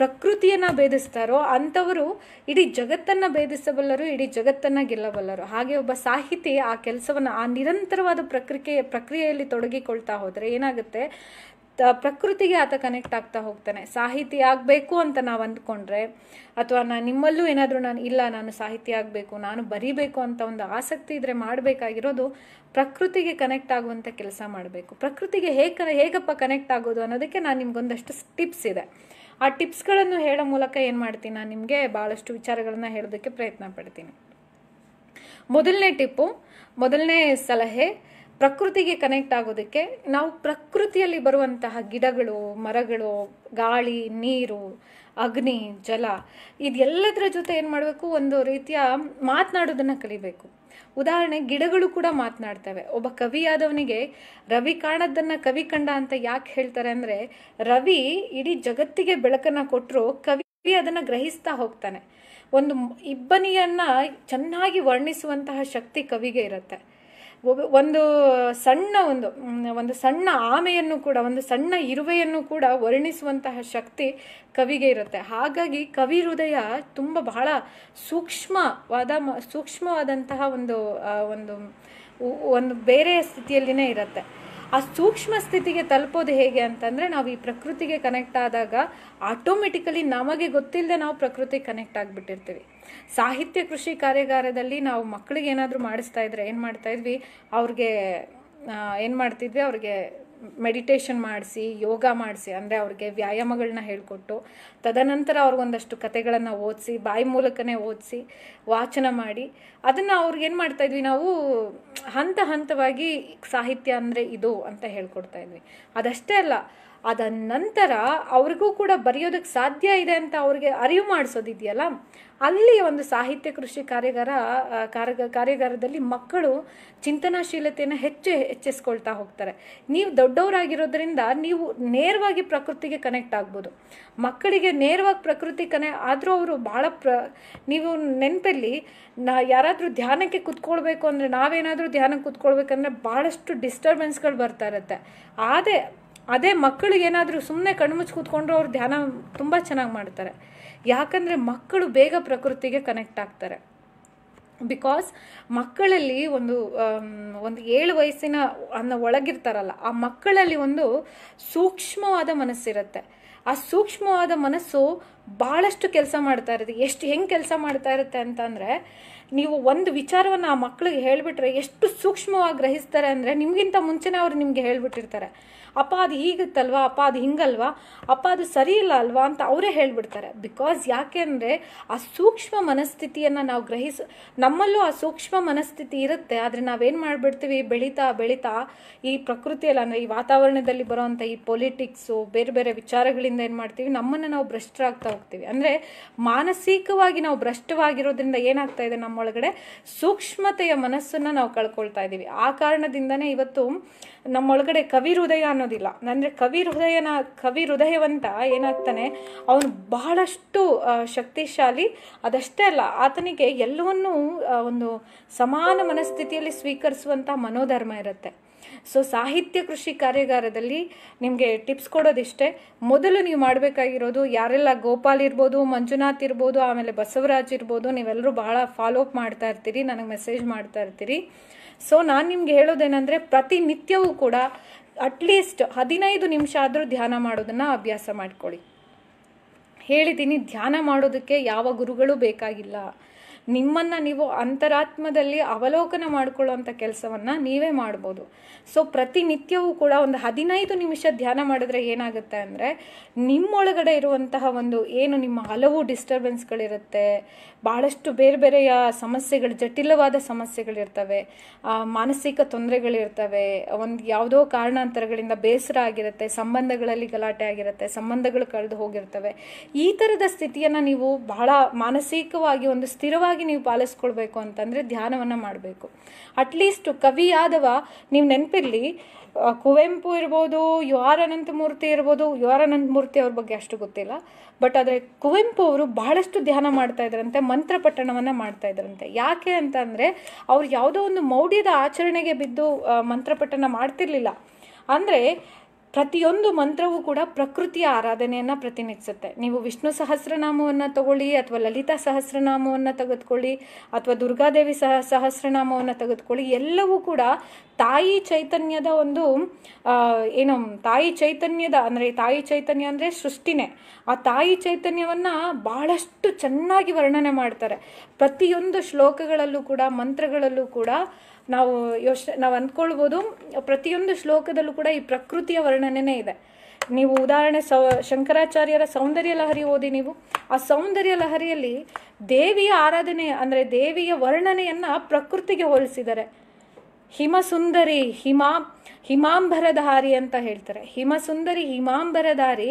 Speaker 1: ಪ್ರಕೃತಿಯನ್ನು ಭೇದಿಸ್ತಾರೋ ಅಂಥವರು ಇಡೀ ಜಗತ್ತನ್ನು ಭೇದಿಸಬಲ್ಲರು ಇಡೀ ಜಗತ್ತನ್ನು ಗೆಲ್ಲಬಲ್ಲರು ಹಾಗೆ ಒಬ್ಬ ಸಾಹಿತಿ ಆ ಕೆಲಸವನ್ನು ಆ ನಿರಂತರವಾದ ಪ್ರಕ್ರಿಯೆ ಪ್ರಕ್ರಿಯೆಯಲ್ಲಿ ತೊಡಗಿಕೊಳ್ತಾ ಹೋದರೆ ಏನಾಗುತ್ತೆ ಪ್ರಕೃತಿಗೆ ಆತ ಕನೆಕ್ಟ್ ಆಗ್ತಾ ಹೋಗ್ತಾನೆ ಸಾಹಿತಿ ಆಗಬೇಕು ಅಂತ ನಾವು ಅಂದ್ಕೊಂಡ್ರೆ ಅಥವಾ ನಾನು ನಿಮ್ಮಲ್ಲೂ ಏನಾದರೂ ನಾನು ಇಲ್ಲ ನಾನು ಸಾಹಿತಿ ಆಗಬೇಕು ನಾನು ಬರಿಬೇಕು ಅಂತ ಒಂದು ಆಸಕ್ತಿ ಇದ್ರೆ ಮಾಡಬೇಕಾಗಿರೋದು ಪ್ರಕೃತಿಗೆ ಕನೆಕ್ಟ್ ಆಗುವಂಥ ಕೆಲಸ ಮಾಡಬೇಕು ಪ್ರಕೃತಿಗೆ ಹೇಗೆ ಹೇಗಪ್ಪ ಕನೆಕ್ಟ್ ಆಗೋದು ಅನ್ನೋದಕ್ಕೆ ನಾನು ನಿಮ್ಗೊಂದಷ್ಟು ಟಿಪ್ಸ್ ಇದೆ ಆ ಟಿಪ್ಸ್ಗಳನ್ನು ಹೇಳೋ ಮೂಲಕ ಏನು ಮಾಡ್ತೀನಿ ನಾನು ನಿಮಗೆ ಭಾಳಷ್ಟು ವಿಚಾರಗಳನ್ನು ಹೇಳೋದಕ್ಕೆ ಪ್ರಯತ್ನ ಪಡ್ತೀನಿ ಮೊದಲನೇ ಟಿಪ್ಪು ಮೊದಲನೇ ಸಲಹೆ ಪ್ರಕೃತಿಗೆ ಕನೆಕ್ಟ್ ಆಗೋದಕ್ಕೆ ನಾವು ಪ್ರಕೃತಿಯಲ್ಲಿ ಬರುವಂತಹ ಗಿಡಗಳು ಮರಗಳು ಗಾಳಿ ನೀರು ಅಗ್ನಿ ಜಲ ಇದೆಲ್ಲದರ ಜೊತೆ ಏನು ಮಾಡಬೇಕು ಒಂದು ರೀತಿಯ ಮಾತನಾಡೋದನ್ನು ಕಲಿಬೇಕು ಉದಾಹರಣೆ ಗಿಡಗಳು ಕೂಡ ಮಾತನಾಡ್ತವೆ ಒಬ್ಬ ಕವಿಯಾದವನಿಗೆ ರವಿ ಕಾಣದನ್ನ ಕವಿ ಕಂಡ ಅಂತ ಯಾಕೆ ಹೇಳ್ತಾರೆ ಅಂದರೆ ರವಿ ಇಡೀ ಜಗತ್ತಿಗೆ ಬೆಳಕನ್ನು ಕೊಟ್ಟರು ಕವಿ ಅದನ್ನು ಗ್ರಹಿಸ್ತಾ ಹೋಗ್ತಾನೆ ಒಂದು ಇಬ್ಬನಿಯನ್ನ ಚೆನ್ನಾಗಿ ವರ್ಣಿಸುವಂತಹ ಶಕ್ತಿ ಕವಿಗೆ ಇರುತ್ತೆ ಒಂದು ಸಣ್ಣ ಒಂದು ಒಂದು ಸಣ್ಣ ಆಮೆಯನ್ನು ಕೂಡ ಒಂದು ಸಣ್ಣ ಇರುವೆಯನ್ನು ಕೂಡ ವರ್ಣಿಸುವಂತಹ ಶಕ್ತಿ ಕವಿಗೆ ಇರುತ್ತೆ ಹಾಗಾಗಿ ಕವಿ ಹೃದಯ ತುಂಬ ಬಹಳ ಸೂಕ್ಷ್ಮವಾದ ಸೂಕ್ಷ್ಮವಾದಂತಹ ಒಂದು ಒಂದು ಒಂದು ಬೇರೆ ಸ್ಥಿತಿಯಲ್ಲಿನೇ ಇರುತ್ತೆ ಆ ಸೂಕ್ಷ್ಮ ಸ್ಥಿತಿಗೆ ತಲುಪೋದು ಹೇಗೆ ಅಂತಂದರೆ ನಾವು ಈ ಪ್ರಕೃತಿಗೆ ಕನೆಕ್ಟ್ ಆದಾಗ ಆಟೋಮೆಟಿಕಲಿ ನಮಗೆ ಗೊತ್ತಿಲ್ಲದೆ ನಾವು ಪ್ರಕೃತಿಗೆ ಕನೆಕ್ಟ್ ಆಗಿಬಿಟ್ಟಿರ್ತೀವಿ ಸಾಹಿತ್ಯ ಕೃಷಿ ಕಾರ್ಯಾಗಾರದಲ್ಲಿ ನಾವು ಮಕ್ಕಳಿಗೆ ಏನಾದರೂ ಮಾಡಿಸ್ತಾ ಇದ್ರೆ ಏನು ಮಾಡ್ತಾ ಇದ್ವಿ ಅವ್ರಿಗೆ ಏನು ಮಾಡ್ತಿದ್ವಿ ಅವ್ರಿಗೆ ಮೆಡಿಟೇಷನ್ ಮಾಡಿಸಿ ಯೋಗ ಮಾಡಿಸಿ ಅಂದರೆ ಅವ್ರಿಗೆ ವ್ಯಾಯಾಮಗಳನ್ನ ಹೇಳಿಕೊಟ್ಟು ತದನಂತರ ಅವ್ರಿಗೊಂದಷ್ಟು ಕತೆಗಳನ್ನು ಓದಿಸಿ ಬಾಯಿ ಮೂಲಕನೇ ಓದಿಸಿ ವಾಚನ ಮಾಡಿ ಅದನ್ನು ಮಾಡ್ತಾ ಇದ್ವಿ ನಾವು ಹಂತ ಹಂತವಾಗಿ ಸಾಹಿತ್ಯ ಅಂದರೆ ಇದು ಅಂತ ಹೇಳ್ಕೊಡ್ತಾ ಇದ್ವಿ ಅದಷ್ಟೇ ಅಲ್ಲ ಅದ ನಂತರ ಅವ್ರಿಗೂ ಕೂಡ ಬರೆಯೋದಕ್ಕೆ ಸಾಧ್ಯ ಇದೆ ಅಂತ ಅವ್ರಿಗೆ ಅರಿವು ಮಾಡಿಸೋದಿದೆಯಲ್ಲ ಅಲ್ಲಿ ಒಂದು ಸಾಹಿತ್ಯ ಕೃಷಿ ಕಾರ್ಯಾಗಾರ ಕಾರ್ಯ ಕಾರ್ಯಾಗಾರದಲ್ಲಿ ಮಕ್ಕಳು ಚಿಂತನಾಶೀಲತೆಯನ್ನು ಹೆಚ್ಚು ಹೆಚ್ಚಿಸ್ಕೊಳ್ತಾ ಹೋಗ್ತಾರೆ ನೀವು ದೊಡ್ಡವರಾಗಿರೋದ್ರಿಂದ ನೀವು ನೇರವಾಗಿ ಪ್ರಕೃತಿಗೆ ಕನೆಕ್ಟ್ ಆಗ್ಬೋದು ಮಕ್ಕಳಿಗೆ ನೇರವಾಗಿ ಪ್ರಕೃತಿ ಕನೆ ಆದರೂ ಅವರು ಭಾಳ ಪ್ರ ನೀವು ನೆನಪಲ್ಲಿ ನಾ ಯಾರಾದರೂ ಧ್ಯಾನಕ್ಕೆ ಕುತ್ಕೊಳ್ಬೇಕು ಅಂದರೆ ನಾವೇನಾದರೂ ಧ್ಯಾನಕ್ಕೆ ಕುತ್ಕೊಳ್ಬೇಕಂದ್ರೆ ಭಾಳಷ್ಟು ಡಿಸ್ಟರ್ಬೆನ್ಸ್ಗಳು ಬರ್ತಾ ಇರುತ್ತೆ ಆದರೆ ಅದೇ ಮಕ್ಕಳಿಗೆ ಏನಾದರೂ ಸುಮ್ಮನೆ ಕಣ್ಮುಚ್ಚಿ ಕೂತ್ಕೊಂಡ್ರೆ ಅವ್ರು ಧ್ಯಾನ ತುಂಬ ಚೆನ್ನಾಗಿ ಮಾಡ್ತಾರೆ ಯಾಕಂದರೆ ಮಕ್ಕಳು ಬೇಗ ಪ್ರಕೃತಿಗೆ ಕನೆಕ್ಟ್ ಆಗ್ತಾರೆ ಬಿಕಾಸ್ ಮಕ್ಕಳಲ್ಲಿ ಒಂದು ಒಂದು ಏಳು ವಯಸ್ಸಿನ ಅನ್ನ ಒಳಗಿರ್ತಾರಲ್ಲ ಆ ಮಕ್ಕಳಲ್ಲಿ ಒಂದು ಸೂಕ್ಷ್ಮವಾದ ಮನಸ್ಸಿರುತ್ತೆ ಆ ಸೂಕ್ಷ್ಮವಾದ ಮನಸ್ಸು ಭಾಳಷ್ಟು ಕೆಲಸ ಮಾಡ್ತಾ ಇರುತ್ತೆ ಎಷ್ಟು ಹೆಂಗೆ ಕೆಲಸ ಮಾಡ್ತಾ ಇರುತ್ತೆ ಅಂತಂದರೆ ನೀವು ಒಂದು ವಿಚಾರವನ್ನು ಆ ಮಕ್ಕಳಿಗೆ ಹೇಳಿಬಿಟ್ರೆ ಎಷ್ಟು ಸೂಕ್ಷ್ಮವಾಗಿ ಗ್ರಹಿಸ್ತಾರೆ ಅಂದರೆ ನಿಮಗಿಂತ ಮುಂಚೆನೇ ಅವ್ರು ನಿಮಗೆ ಹೇಳ್ಬಿಟ್ಟಿರ್ತಾರೆ ಅಪ್ಪ ಅದು ಹೀಗಿತ್ತಲ್ವಾ ಅಪ್ಪ ಅದು ಹಿಂಗಲ್ವಾ ಅಪ್ಪ ಅದು ಸರಿ ಇಲ್ಲ ಅಲ್ವಾ ಅಂತ ಅವರೇ ಹೇಳಿಬಿಡ್ತಾರೆ ಬಿಕಾಸ್ ಯಾಕೆ ಅಂದರೆ ಆ ಸೂಕ್ಷ್ಮ ಮನಸ್ಥಿತಿಯನ್ನು ನಾವು ಗ್ರಹಿಸ ನಮ್ಮಲ್ಲೂ ಆ ಸೂಕ್ಷ್ಮ ಮನಸ್ಥಿತಿ ಇರುತ್ತೆ ಆದರೆ ನಾವೇನು ಮಾಡ್ಬಿಡ್ತೀವಿ ಬೆಳೀತಾ ಬೆಳೀತಾ ಈ ಪ್ರಕೃತಿಯಲ್ಲಿ ಅಂದರೆ ಈ ವಾತಾವರಣದಲ್ಲಿ ಬರೋವಂಥ ಈ ಪೊಲಿಟಿಕ್ಸು ಬೇರೆ ಬೇರೆ ವಿಚಾರಗಳಿಂದ ಏನು ಮಾಡ್ತೀವಿ ನಮ್ಮನ್ನು ನಾವು ಭ್ರಷ್ಟರಾಗ್ತಾ ಭ್ರಷ್ಟರಾಗ್ತೀವಿ ಅಂದರೆ ಮಾನಸಿಕವಾಗಿ ನಾವು ಭ್ರಷ್ಟವಾಗಿರೋದ್ರಿಂದ ಏನಾಗ್ತಾ ಇದೆ ನಮ್ಮೊಳಗಡೆ ಸೂಕ್ಷ್ಮತೆಯ ಮನಸ್ಸನ್ನು ನಾವು ಕಳ್ಕೊಳ್ತಾ ಇದ್ದೀವಿ ಆ ಕಾರಣದಿಂದನೇ ಇವತ್ತು ನಮ್ಮೊಳಗಡೆ ಕವಿ ಹೃದಯ ಅನ್ನೋದಿಲ್ಲ ಅಂದರೆ ಕವಿ ಹೃದಯನ ಕವಿ ಹೃದಯವಂತ ಏನಾಗ್ತಾನೆ ಅವನು ಬಹಳಷ್ಟು ಶಕ್ತಿಶಾಲಿ ಅದಷ್ಟೇ ಅಲ್ಲ ಆತನಿಗೆ ಎಲ್ಲವನ್ನೂ ಒಂದು ಸಮಾನ ಮನಸ್ಥಿತಿಯಲ್ಲಿ ಸ್ವೀಕರಿಸುವಂಥ ಮನೋಧರ್ಮ ಇರುತ್ತೆ ಸೊ ಸಾಹಿತ್ಯ ಕೃಷಿ ಕಾರ್ಯಾಗಾರದಲ್ಲಿ ನಿಮಗೆ ಟಿಪ್ಸ್ ಕೊಡೋದಿಷ್ಟೇ ಮೊದಲು ನೀವು ಮಾಡಬೇಕಾಗಿರೋದು ಯಾರೆಲ್ಲ ಗೋಪಾಲ್ ಇರ್ಬೋದು ಮಂಜುನಾಥ್ ಇರ್ಬೋದು ಆಮೇಲೆ ಬಸವರಾಜ್ ಇರ್ಬೋದು ನೀವೆಲ್ಲರೂ ಬಹಳ ಫಾಲೋ ಅಪ್ ಮಾಡ್ತಾ ಇರ್ತೀರಿ ನನಗೆ ಮೆಸೇಜ್ ಮಾಡ್ತಾ ಇರ್ತೀರಿ ಸೊ ನಾನು ನಿಮ್ಗೆ ಹೇಳೋದೇನೆಂದರೆ ಪ್ರತಿನಿತ್ಯವೂ ಕೂಡ ಅಟ್ಲೀಸ್ಟ್ ಹದಿನೈದು ನಿಮಿಷ ಆದರೂ ಧ್ಯಾನ ಮಾಡೋದನ್ನು ಅಭ್ಯಾಸ ಮಾಡಿಕೊಳ್ಳಿ ಹೇಳಿದ್ದೀನಿ ಧ್ಯಾನ ಮಾಡೋದಕ್ಕೆ ಯಾವ ಗುರುಗಳು ಬೇಕಾಗಿಲ್ಲ ನಿಮ್ಮನ್ನು ನೀವು ಅಂತರಾತ್ಮದಲ್ಲಿ ಅವಲೋಕನ ಮಾಡಿಕೊಳ್ಳುವಂಥ ಕೆಲಸವನ್ನು ನೀವೇ ಮಾಡ್ಬೋದು ಸೊ ಪ್ರತಿನಿತ್ಯವೂ ಕೂಡ ಒಂದು ಹದಿನೈದು ನಿಮಿಷ ಧ್ಯಾನ ಮಾಡಿದ್ರೆ ಏನಾಗುತ್ತೆ ಅಂದರೆ ನಿಮ್ಮೊಳಗಡೆ ಇರುವಂತಹ ಒಂದು ಏನು ನಿಮ್ಮ ಹಲವು ಡಿಸ್ಟರ್ಬೆನ್ಸ್ಗಳಿರುತ್ತೆ ಭಾಳಷ್ಟು ಬೇರೆ ಬೇರೆಯ ಸಮಸ್ಯೆಗಳು ಜಟಿಲವಾದ ಸಮಸ್ಯೆಗಳಿರ್ತವೆ ಮಾನಸಿಕ ತೊಂದರೆಗಳಿರ್ತವೆ ಒಂದು ಯಾವುದೋ ಕಾರಣಾಂತರಗಳಿಂದ ಬೇಸರ ಆಗಿರುತ್ತೆ ಸಂಬಂಧಗಳಲ್ಲಿ ಗಲಾಟೆ ಆಗಿರುತ್ತೆ ಸಂಬಂಧಗಳು ಕಳೆದು ಹೋಗಿರ್ತವೆ ಈ ಥರದ ಸ್ಥಿತಿಯನ್ನು ನೀವು ಬಹಳ ಮಾನಸಿಕವಾಗಿ ಒಂದು ಸ್ಥಿರವಾದ ನೀವು ಪಾಲಿಸ್ಕೊಳ್ಬೇಕು ಅಂತಂದ್ರೆ ಧ್ಯಾನವನ್ನ ಮಾಡಬೇಕು ಅಟ್ಲೀಸ್ಟ್ ಕವಿ ಆದವ ನೀವು ನೆನಪಿರ್ಲಿ ಕುವೆಂಪು ಇರ್ಬೋದು ಯು ಆರ್ ಅನಂತಮೂರ್ತಿ ಇರ್ಬೋದು ಯು ಆರ್ ಮೂರ್ತಿ ಅವ್ರ ಬಗ್ಗೆ ಅಷ್ಟು ಗೊತ್ತಿಲ್ಲ ಬಟ್ ಆದ್ರೆ ಕುವೆಂಪು ಅವರು ಬಹಳಷ್ಟು ಧ್ಯಾನ ಮಾಡ್ತಾ ಇದ್ರಂತೆ ಮಂತ್ರ ಪಠಣವನ್ನು ಮಾಡ್ತಾ ಇದ್ರಂತೆ ಯಾಕೆ ಅಂದ್ರೆ ಅವ್ರು ಯಾವುದೋ ಒಂದು ಮೌಢ್ಯದ ಆಚರಣೆಗೆ ಬಿದ್ದು ಪಠಣ ಮಾಡ್ತಿರ್ಲಿಲ್ಲ ಅಂದ್ರೆ ಪ್ರತಿಯೊಂದು ಮಂತ್ರವೂ ಕೂಡ ಪ್ರಕೃತಿಯ ಆರಾಧನೆಯನ್ನು ಪ್ರತಿನಿಧಿಸುತ್ತೆ ನೀವು ವಿಷ್ಣು ಸಹಸ್ರನಾಮವನ್ನು ತಗೊಳ್ಳಿ ಅಥವಾ ಲಲಿತಾ ಸಹಸ್ರನಾಮವನ್ನು ತೆಗೆದುಕೊಳ್ಳಿ ಅಥವಾ ದುರ್ಗಾದೇವಿ ಸಹ ಸಹಸ್ರನಾಮವನ್ನು ತೆಗೆದುಕೊಳ್ಳಿ ಎಲ್ಲವೂ ಕೂಡ ತಾಯಿ ಚೈತನ್ಯದ ಒಂದು ಏನು ತಾಯಿ ಚೈತನ್ಯದ ಅಂದರೆ ತಾಯಿ ಚೈತನ್ಯ ಅಂದರೆ ಸೃಷ್ಟಿನೇ ಆ ತಾಯಿ ಚೈತನ್ಯವನ್ನು ಬಹಳಷ್ಟು ಚೆನ್ನಾಗಿ ವರ್ಣನೆ ಮಾಡ್ತಾರೆ ಪ್ರತಿಯೊಂದು ಶ್ಲೋಕಗಳಲ್ಲೂ ಕೂಡ ಮಂತ್ರಗಳಲ್ಲೂ ಕೂಡ ನಾವು ಯೋಚನೆ ನಾವು ಅಂದ್ಕೊಳ್ಬೋದು ಪ್ರತಿಯೊಂದು ಶ್ಲೋಕದಲ್ಲೂ ಕೂಡ ಈ ಪ್ರಕೃತಿಯ ವರ್ಣನೆನೇ ಇದೆ ನೀವು ಉದಾಹರಣೆ ಸೌ ಶಂಕರಾಚಾರ್ಯರ ಸೌಂದರ್ಯ ಲಹರಿ ಓದಿ ನೀವು ಆ ಸೌಂದರ್ಯ ಲಹರಿಯಲ್ಲಿ ದೇವಿಯ ಆರಾಧನೆ ಅಂದರೆ ದೇವಿಯ ವರ್ಣನೆಯನ್ನು ಪ್ರಕೃತಿಗೆ ಹೋಲಿಸಿದ್ದಾರೆ ಹಿಮಸುಂದರಿ ಹಿಮಾ ಹಿಮಾಂಬರಧಾರಿ ಅಂತ ಹೇಳ್ತಾರೆ ಹಿಮಸುಂದರಿ ಹಿಮಾಂಬರಧಾರಿ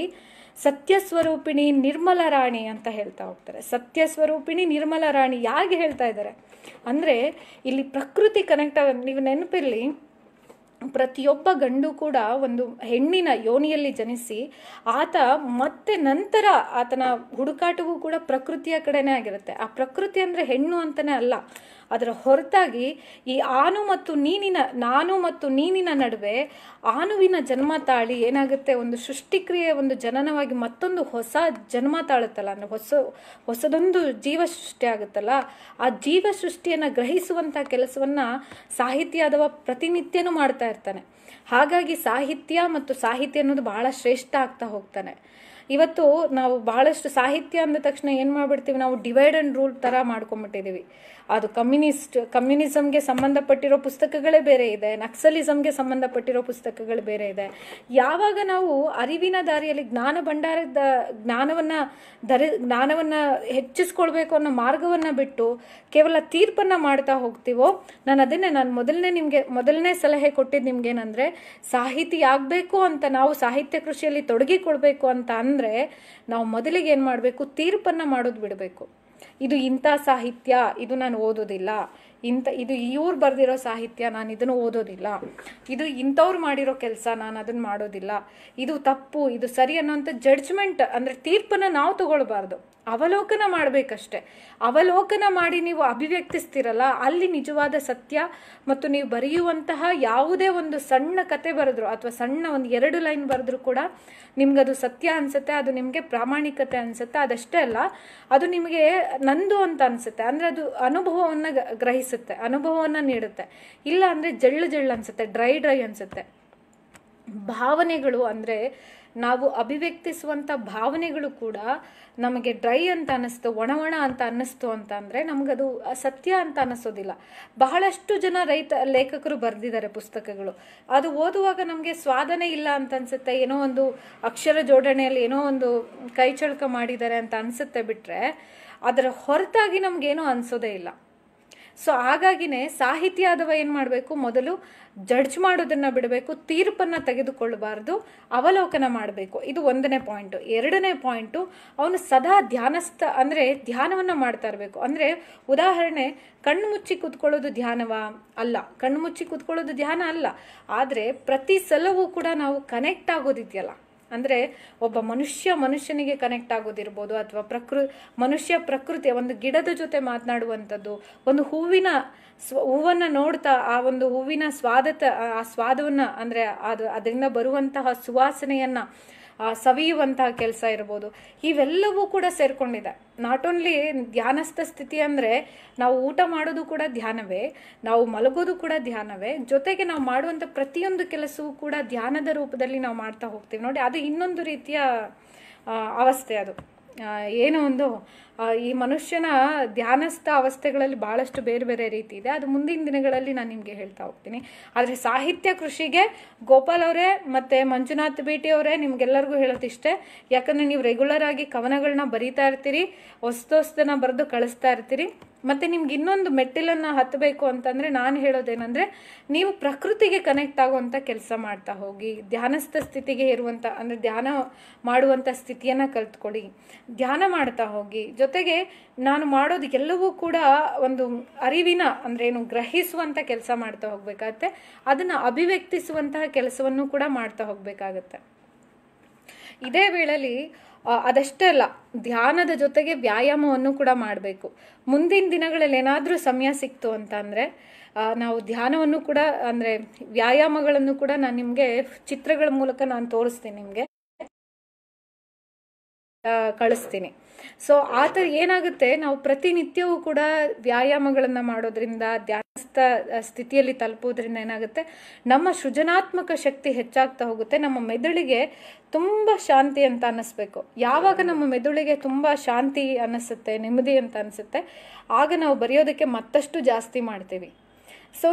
Speaker 1: ಸತ್ಯಸ್ವರೂಪಿಣಿ ನಿರ್ಮಲ ರಾಣಿ ಅಂತ ಹೇಳ್ತಾ ಹೋಗ್ತಾರೆ ಸತ್ಯ ಸ್ವರೂಪಿಣಿ ನಿರ್ಮಲ ರಾಣಿ ಯಾರಿಗೆ ಹೇಳ್ತಾ ಇದ್ದಾರೆ ಅಂದರೆ ಇಲ್ಲಿ ಪ್ರಕೃತಿ ಕನೆಕ್ಟ್ ಆಗ ನೀವು ನೆನಪಿರಲಿ ಪ್ರತಿಯೊಬ್ಬ ಗಂಡು ಕೂಡ ಒಂದು ಹೆಣ್ಣಿನ ಯೋನಿಯಲ್ಲಿ ಜನಿಸಿ ಆತ ಮತ್ತೆ ನಂತರ ಆತನ ಹುಡುಕಾಟವೂ ಕೂಡ ಪ್ರಕೃತಿಯ ಕಡೆನೇ ಆಗಿರುತ್ತೆ ಆ ಪ್ರಕೃತಿ ಅಂದರೆ ಹೆಣ್ಣು ಅಂತಲೇ ಅಲ್ಲ ಅದರ ಹೊರತಾಗಿ ಈ ಆನು ಮತ್ತು ನೀನಿನ ನಾನು ಮತ್ತು ನೀನಿನ ನಡುವೆ ಆನುವಿನ ಜನ್ಮ ತಾಳಿ ಏನಾಗುತ್ತೆ ಒಂದು ಸೃಷ್ಟಿಕ್ರಿಯೆ ಒಂದು ಜನನವಾಗಿ ಮತ್ತೊಂದು ಹೊಸ ಜನ್ಮ ತಾಳುತ್ತಲ್ಲ ಅಂದರೆ ಹೊಸ ಹೊಸದೊಂದು ಜೀವ ಸೃಷ್ಟಿ ಆಗುತ್ತಲ್ಲ ಆ ಜೀವ ಸೃಷ್ಟಿಯನ್ನು ಗ್ರಹಿಸುವಂಥ ಕೆಲಸವನ್ನು ಸಾಹಿತ್ಯ ಅಥವಾ ಪ್ರತಿನಿತ್ಯನೂ ಮಾಡ್ತಾ ಇರ್ತಾನೆ ಹಾಗಾಗಿ ಸಾಹಿತ್ಯ ಮತ್ತು ಸಾಹಿತ್ಯ ಅನ್ನೋದು ಬಹಳ ಶ್ರೇಷ್ಠ ಆಗ್ತಾ ಹೋಗ್ತಾನೆ ಇವತ್ತು ನಾವು ಬಹಳಷ್ಟು ಸಾಹಿತ್ಯ ಅಂದ ತಕ್ಷಣ ಏನು ಮಾಡ್ಬಿಡ್ತೀವಿ ನಾವು ಡಿವೈಡ್ ಆ್ಯಂಡ್ ರೂಲ್ ಥರ ಮಾಡ್ಕೊಂಬಿಟ್ಟಿದ್ದೀವಿ ಅದು ಕಮ್ಯುನಿಸ್ಟ್ ಕಮ್ಯುನಿಸಮ್ಗೆ ಸಂಬಂಧಪಟ್ಟಿರೋ ಪುಸ್ತಕಗಳೇ ಬೇರೆ ಇದೆ ನಕ್ಸಲಿಸಮ್ಗೆ ಸಂಬಂಧಪಟ್ಟಿರೋ ಪುಸ್ತಕಗಳು ಬೇರೆ ಇದೆ ಯಾವಾಗ ನಾವು ಅರಿವಿನ ದಾರಿಯಲ್ಲಿ ಜ್ಞಾನ ಭಂಡಾರದ ಜ್ಞಾನವನ್ನು ದರಿ ಜ್ಞಾನವನ್ನು ಹೆಚ್ಚಿಸ್ಕೊಳ್ಬೇಕು ಅನ್ನೋ ಮಾರ್ಗವನ್ನು ಬಿಟ್ಟು ಕೇವಲ ತೀರ್ಪನ್ನು ಮಾಡ್ತಾ ಹೋಗ್ತೀವೋ ನಾನು ಅದನ್ನೇ ನಾನು ಮೊದಲನೇ ನಿಮಗೆ ಮೊದಲನೇ ಸಲಹೆ ಕೊಟ್ಟಿದ್ದು ಏನಂದ್ರೆ ಸಾಹಿತಿ ಆಗಬೇಕು ಅಂತ ನಾವು ಸಾಹಿತ್ಯ ಕೃಷಿಯಲ್ಲಿ ತೊಡಗಿಕೊಳ್ಬೇಕು ಅಂತ ಅಂದ ಅಂದರೆ ನಾವು ಮೊದಲಿಗೆ ಏನು ಮಾಡಬೇಕು ತೀರ್ಪನ್ನ ಮಾಡೋದು ಬಿಡಬೇಕು ಇದು ಇಂಥ ಸಾಹಿತ್ಯ ಇದು ನಾನು ಓದೋದಿಲ್ಲ ಇಂಥ ಇದು ಇವ್ರು ಬರ್ದಿರೋ ಸಾಹಿತ್ಯ ನಾನು ಇದನ್ನು ಓದೋದಿಲ್ಲ ಇದು ಇಂಥವ್ರು ಮಾಡಿರೋ ಕೆಲಸ ನಾನು ಅದನ್ನು ಮಾಡೋದಿಲ್ಲ ಇದು ತಪ್ಪು ಇದು ಸರಿ ಅನ್ನೋಂಥ ಜಡ್ಜ್ಮೆಂಟ್ ಅಂದರೆ ತೀರ್ಪನ್ನು ನಾವು ತಗೊಳ್ಬಾರ್ದು ಅವಲೋಕನ ಮಾಡಬೇಕಷ್ಟೆ ಅವಲೋಕನ ಮಾಡಿ ನೀವು ಅಭಿವ್ಯಕ್ತಿಸ್ತಿರಲ್ಲ ಅಲ್ಲಿ ನಿಜವಾದ ಸತ್ಯ ಮತ್ತು ನೀವು ಬರೆಯುವಂತಹ ಯಾವುದೇ ಒಂದು ಸಣ್ಣ ಕತೆ ಬರೆದ್ರು ಅಥವಾ ಸಣ್ಣ ಒಂದು ಎರಡು ಲೈನ್ ಬರೆದ್ರು ಕೂಡ ನಿಮ್ಗೆ ಅದು ಸತ್ಯ ಅನಿಸುತ್ತೆ ಅದು ನಿಮಗೆ ಪ್ರಾಮಾಣಿಕತೆ ಅನಿಸುತ್ತೆ ಅದಷ್ಟೇ ಅಲ್ಲ ಅದು ನಿಮಗೆ ನಂದು ಅಂತ ಅನಿಸುತ್ತೆ ಅಂದರೆ ಅದು ಅನುಭವವನ್ನು ಗ್ರಹಿಸುತ್ತೆ ಅನುಭವವನ್ನು ನೀಡುತ್ತೆ ಇಲ್ಲ ಅಂದ್ರೆ ಜಳ್ಳು ಜಳ್ಳು ಅನ್ಸುತ್ತೆ ಡ್ರೈ ಡ್ರೈ ಅನಿಸುತ್ತೆ ಭಾವನೆಗಳು ಅಂದರೆ ನಾವು ಅಭಿವ್ಯಕ್ತಿಸುವಂಥ ಭಾವನೆಗಳು ಕೂಡ ನಮಗೆ ಡ್ರೈ ಅಂತ ಅನ್ನಿಸ್ತು ಒಣ ಒಣ ಅಂತ ಅನ್ನಿಸ್ತು ಅಂತ ಅಂದರೆ ನಮಗದು ಸತ್ಯ ಅಂತ ಅನ್ನಿಸೋದಿಲ್ಲ ಬಹಳಷ್ಟು ಜನ ರೈತ ಲೇಖಕರು ಬರೆದಿದ್ದಾರೆ ಪುಸ್ತಕಗಳು ಅದು ಓದುವಾಗ ನಮಗೆ ಸ್ವಾದನೆ ಇಲ್ಲ ಅಂತ ಅನಿಸುತ್ತೆ ಏನೋ ಒಂದು ಅಕ್ಷರ ಜೋಡಣೆಯಲ್ಲಿ ಏನೋ ಒಂದು ಕೈಚಳಕ ಮಾಡಿದ್ದಾರೆ ಅಂತ ಅನಿಸುತ್ತೆ ಬಿಟ್ಟರೆ ಅದರ ಹೊರತಾಗಿ ನಮಗೇನೂ ಅನಿಸೋದೇ ಇಲ್ಲ ಸೊ ಹಾಗಾಗಿನೇ ಸಾಹಿತ್ಯ ಅಥವಾ ಏನು ಮಾಡಬೇಕು ಮೊದಲು ಜಡ್ಜ್ ಮಾಡೋದನ್ನು ಬಿಡಬೇಕು ತೀರ್ಪನ್ನು ತೆಗೆದುಕೊಳ್ಳಬಾರ್ದು ಅವಲೋಕನ ಮಾಡಬೇಕು ಇದು ಒಂದನೇ ಪಾಯಿಂಟು ಎರಡನೇ ಪಾಯಿಂಟು ಅವನು ಸದಾ ಧ್ಯಾನಸ್ಥ ಅಂದರೆ ಧ್ಯಾನವನ್ನು ಮಾಡ್ತಾ ಇರಬೇಕು ಅಂದರೆ ಉದಾಹರಣೆ ಕಣ್ಣು ಮುಚ್ಚಿ ಕೂತ್ಕೊಳ್ಳೋದು ಧ್ಯಾನವ ಅಲ್ಲ ಕಣ್ಣು ಮುಚ್ಚಿ ಕೂತ್ಕೊಳ್ಳೋದು ಧ್ಯಾನ ಅಲ್ಲ ಆದರೆ ಪ್ರತಿ ಸಲವೂ ಕೂಡ ನಾವು ಕನೆಕ್ಟ್ ಆಗೋದಿದ್ಯಲ್ಲ ಅಂದರೆ ಒಬ್ಬ ಮನುಷ್ಯ ಮನುಷ್ಯನಿಗೆ ಕನೆಕ್ಟ್ ಆಗೋದಿರ್ಬೋದು ಅಥವಾ ಪ್ರಕೃ ಮನುಷ್ಯ ಪ್ರಕೃತಿ ಒಂದು ಗಿಡದ ಜೊತೆ ಮಾತನಾಡುವಂಥದ್ದು ಒಂದು ಹೂವಿನ ಸ್ವ ಹೂವನ್ನು ನೋಡ್ತಾ ಆ ಒಂದು ಹೂವಿನ ಸ್ವಾದತ ಆ ಸ್ವಾದವನ್ನು ಅಂದರೆ ಅದು ಅದರಿಂದ ಬರುವಂತಹ ಸುವಾಸನೆಯನ್ನು ಸವಿಯುವಂತಹ ಕೆಲಸ ಇರ್ಬೋದು ಇವೆಲ್ಲವೂ ಕೂಡ ಸೇರ್ಕೊಂಡಿದೆ ನಾಟ್ ಓನ್ಲಿ ಧ್ಯಾನಸ್ಥ ಸ್ಥಿತಿ ಅಂದರೆ ನಾವು ಊಟ ಮಾಡೋದು ಕೂಡ ಧ್ಯಾನವೇ ನಾವು ಮಲಗೋದು ಕೂಡ ಧ್ಯಾನವೇ ಜೊತೆಗೆ ನಾವು ಮಾಡುವಂಥ ಪ್ರತಿಯೊಂದು ಕೆಲಸವೂ ಕೂಡ ಧ್ಯಾನದ ರೂಪದಲ್ಲಿ ನಾವು ಮಾಡ್ತಾ ಹೋಗ್ತೀವಿ ನೋಡಿ ಅದು ಇನ್ನೊಂದು ರೀತಿಯ ಅವಸ್ಥೆ ಅದು ಏನೋ ಒಂದು ಈ ಮನುಷ್ಯನ ಧ್ಯಾನಸ್ಥ ಅವಸ್ಥೆಗಳಲ್ಲಿ ಭಾಳಷ್ಟು ಬೇರೆ ಬೇರೆ ರೀತಿ ಇದೆ ಅದು ಮುಂದಿನ ದಿನಗಳಲ್ಲಿ ನಾನು ನಿಮಗೆ ಹೇಳ್ತಾ ಹೋಗ್ತೀನಿ ಆದರೆ ಸಾಹಿತ್ಯ ಕೃಷಿಗೆ ಗೋಪಾಲ್ ಅವರೇ ಮತ್ತು ಮಂಜುನಾಥ್ ಭೇಟಿ ಅವರೇ ನಿಮ್ಗೆಲ್ಲರಿಗೂ ಹೇಳೋದಿಷ್ಟೇ ಯಾಕಂದರೆ ನೀವು ರೆಗ್ಯುಲರ್ ಆಗಿ ಕವನಗಳನ್ನ ಬರೀತಾ ಇರ್ತೀರಿ ಹೊಸ್ತೋಸ್ತನ ಬರೆದು ಕಳಿಸ್ತಾ ಇರ್ತೀರಿ ಮತ್ತು ನಿಮ್ಗೆ ಇನ್ನೊಂದು ಮೆಟ್ಟಿಲನ್ನು ಹತ್ತಬೇಕು ಅಂತಂದರೆ ನಾನು ಹೇಳೋದೇನೆಂದರೆ ನೀವು ಪ್ರಕೃತಿಗೆ ಕನೆಕ್ಟ್ ಆಗುವಂಥ ಕೆಲಸ ಮಾಡ್ತಾ ಹೋಗಿ ಧ್ಯಾನಸ್ಥ ಸ್ಥಿತಿಗೆ ಇರುವಂಥ ಅಂದರೆ ಧ್ಯಾನ ಮಾಡುವಂಥ ಸ್ಥಿತಿಯನ್ನು ಕಲ್ತ್ಕೊಳ್ಳಿ ಧ್ಯಾನ ಮಾಡ್ತಾ ಹೋಗಿ ಜೊತೆ ಜೊತೆಗೆ ನಾನು ಎಲ್ಲವೂ ಕೂಡ ಒಂದು ಅರಿವಿನ ಅಂದರೆ ಏನು ಗ್ರಹಿಸುವಂಥ ಕೆಲಸ ಮಾಡ್ತಾ ಹೋಗ್ಬೇಕಾಗತ್ತೆ ಅದನ್ನು ಅಭಿವ್ಯಕ್ತಿಸುವಂತಹ ಕೆಲಸವನ್ನು ಕೂಡ ಮಾಡ್ತಾ ಹೋಗ್ಬೇಕಾಗತ್ತೆ ಇದೇ ವೇಳೆಯಲ್ಲಿ ಅದಷ್ಟೇ ಅಲ್ಲ ಧ್ಯಾನದ ಜೊತೆಗೆ ವ್ಯಾಯಾಮವನ್ನು ಕೂಡ ಮಾಡಬೇಕು ಮುಂದಿನ ದಿನಗಳಲ್ಲಿ ಏನಾದರೂ ಸಮಯ ಸಿಕ್ತು ಅಂತ ಅಂದರೆ ನಾವು ಧ್ಯಾನವನ್ನು ಕೂಡ ಅಂದರೆ ವ್ಯಾಯಾಮಗಳನ್ನು ಕೂಡ ನಾನು ನಿಮಗೆ ಚಿತ್ರಗಳ ಮೂಲಕ ನಾನು ತೋರಿಸ್ತೀನಿ ನಿಮಗೆ ಕಳಿಸ್ತೀನಿ ಸೊ ಆ ಥರ ಏನಾಗುತ್ತೆ ನಾವು ಪ್ರತಿನಿತ್ಯವೂ ಕೂಡ ವ್ಯಾಯಾಮಗಳನ್ನು ಮಾಡೋದ್ರಿಂದ ಧ್ಯಾನಸ್ಥ ಸ್ಥಿತಿಯಲ್ಲಿ ತಲುಪೋದ್ರಿಂದ ಏನಾಗುತ್ತೆ ನಮ್ಮ ಸೃಜನಾತ್ಮಕ ಶಕ್ತಿ ಹೆಚ್ಚಾಗ್ತಾ ಹೋಗುತ್ತೆ ನಮ್ಮ ಮೆದುಳಿಗೆ ತುಂಬ ಶಾಂತಿ ಅಂತ ಅನ್ನಿಸ್ಬೇಕು ಯಾವಾಗ ನಮ್ಮ ಮೆದುಳಿಗೆ ತುಂಬ ಶಾಂತಿ ಅನ್ನಿಸುತ್ತೆ ನೆಮ್ಮದಿ ಅಂತ ಅನಿಸುತ್ತೆ ಆಗ ನಾವು ಬರೆಯೋದಕ್ಕೆ ಮತ್ತಷ್ಟು ಜಾಸ್ತಿ ಮಾಡ್ತೀವಿ ಸೊ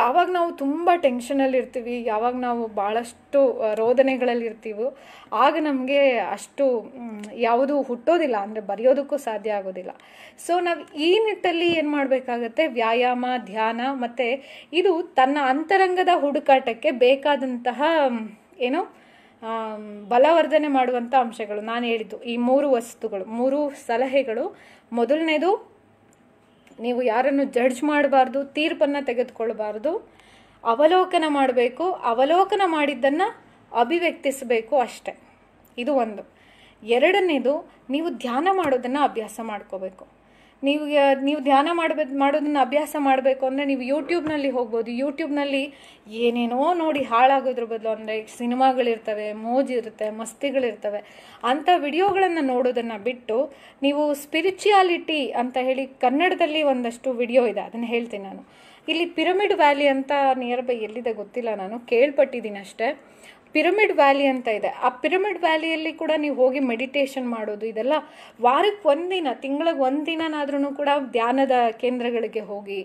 Speaker 1: ಯಾವಾಗ ನಾವು ತುಂಬ ಇರ್ತೀವಿ ಯಾವಾಗ ನಾವು ಭಾಳಷ್ಟು ರೋದನೆಗಳಲ್ಲಿರ್ತೀವೋ ಆಗ ನಮಗೆ ಅಷ್ಟು ಯಾವುದು ಹುಟ್ಟೋದಿಲ್ಲ ಅಂದರೆ ಬರೆಯೋದಕ್ಕೂ ಸಾಧ್ಯ ಆಗೋದಿಲ್ಲ ಸೊ ನಾವು ಈ ನಿಟ್ಟಲ್ಲಿ ಏನು ಮಾಡಬೇಕಾಗತ್ತೆ ವ್ಯಾಯಾಮ ಧ್ಯಾನ ಮತ್ತು ಇದು ತನ್ನ ಅಂತರಂಗದ ಹುಡುಕಾಟಕ್ಕೆ ಬೇಕಾದಂತಹ ಏನು ಬಲವರ್ಧನೆ ಮಾಡುವಂಥ ಅಂಶಗಳು ನಾನು ಹೇಳಿದ್ದು ಈ ಮೂರು ವಸ್ತುಗಳು ಮೂರು ಸಲಹೆಗಳು ಮೊದಲನೇದು ನೀವು ಯಾರನ್ನು ಜಡ್ಜ್ ಮಾಡಬಾರ್ದು ತೀರ್ಪನ್ನು ತೆಗೆದುಕೊಳ್ಬಾರ್ದು ಅವಲೋಕನ ಮಾಡಬೇಕು ಅವಲೋಕನ ಮಾಡಿದ್ದನ್ನು ಅಭಿವ್ಯಕ್ತಿಸಬೇಕು ಅಷ್ಟೆ ಇದು ಒಂದು ಎರಡನೇದು ನೀವು ಧ್ಯಾನ ಮಾಡೋದನ್ನು ಅಭ್ಯಾಸ ಮಾಡ್ಕೋಬೇಕು ನೀವು ನೀವು ಧ್ಯಾನ ಮಾಡಬೇಕು ಮಾಡೋದನ್ನು ಅಭ್ಯಾಸ ಮಾಡಬೇಕು ಅಂದರೆ ನೀವು ಯೂಟ್ಯೂಬ್ನಲ್ಲಿ ಹೋಗ್ಬೋದು ಯೂಟ್ಯೂಬ್ನಲ್ಲಿ ಏನೇನೋ ನೋಡಿ ಹಾಳಾಗೋದ್ರ ಬದಲು ಅಂದರೆ ಸಿನಿಮಾಗಳಿರ್ತವೆ ಮೋಜಿರುತ್ತೆ ಮಸ್ತಿಗಳಿರ್ತವೆ ಅಂಥ ವಿಡಿಯೋಗಳನ್ನು ನೋಡೋದನ್ನು ಬಿಟ್ಟು ನೀವು ಸ್ಪಿರಿಚುಯಾಲಿಟಿ ಅಂತ ಹೇಳಿ ಕನ್ನಡದಲ್ಲಿ ಒಂದಷ್ಟು ವಿಡಿಯೋ ಇದೆ ಅದನ್ನು ಹೇಳ್ತೀನಿ ನಾನು ಇಲ್ಲಿ ಪಿರಮಿಡ್ ವ್ಯಾಲಿ ಅಂತ ನಿಯರ್ ಬೈ ಎಲ್ಲಿದೆ ಗೊತ್ತಿಲ್ಲ ನಾನು ಕೇಳ್ಪಟ್ಟಿದ್ದೀನಿ ಅಷ್ಟೇ ಪಿರಮಿಡ್ ವ್ಯಾಲಿ ಅಂತ ಇದೆ ಆ ಪಿರಮಿಡ್ ವ್ಯಾಲಿಯಲ್ಲಿ ಕೂಡ ನೀವು ಹೋಗಿ ಮೆಡಿಟೇಷನ್ ಮಾಡೋದು ಇದೆಲ್ಲ ವಾರಕ್ಕೆ ಒಂದಿನ ತಿಂಗಳಿಗೆ ದಿನನಾದ್ರೂ ಕೂಡ ಧ್ಯಾನದ ಕೇಂದ್ರಗಳಿಗೆ ಹೋಗಿ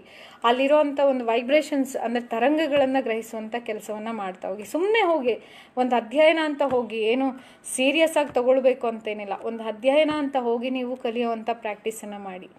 Speaker 1: ಅಲ್ಲಿರೋವಂಥ ಒಂದು ವೈಬ್ರೇಷನ್ಸ್ ಅಂದರೆ ತರಂಗಗಳನ್ನು ಗ್ರಹಿಸುವಂಥ ಕೆಲಸವನ್ನು ಮಾಡ್ತಾ ಹೋಗಿ ಸುಮ್ಮನೆ ಹೋಗಿ ಒಂದು ಅಧ್ಯಯನ ಅಂತ ಹೋಗಿ ಏನು ಸೀರಿಯಸ್ ಆಗಿ ತಗೊಳ್ಬೇಕು ಅಂತೇನಿಲ್ಲ ಒಂದು ಅಧ್ಯಯನ ಅಂತ ಹೋಗಿ ನೀವು ಕಲಿಯುವಂಥ ಪ್ರಾಕ್ಟೀಸನ್ನು ಮಾಡಿ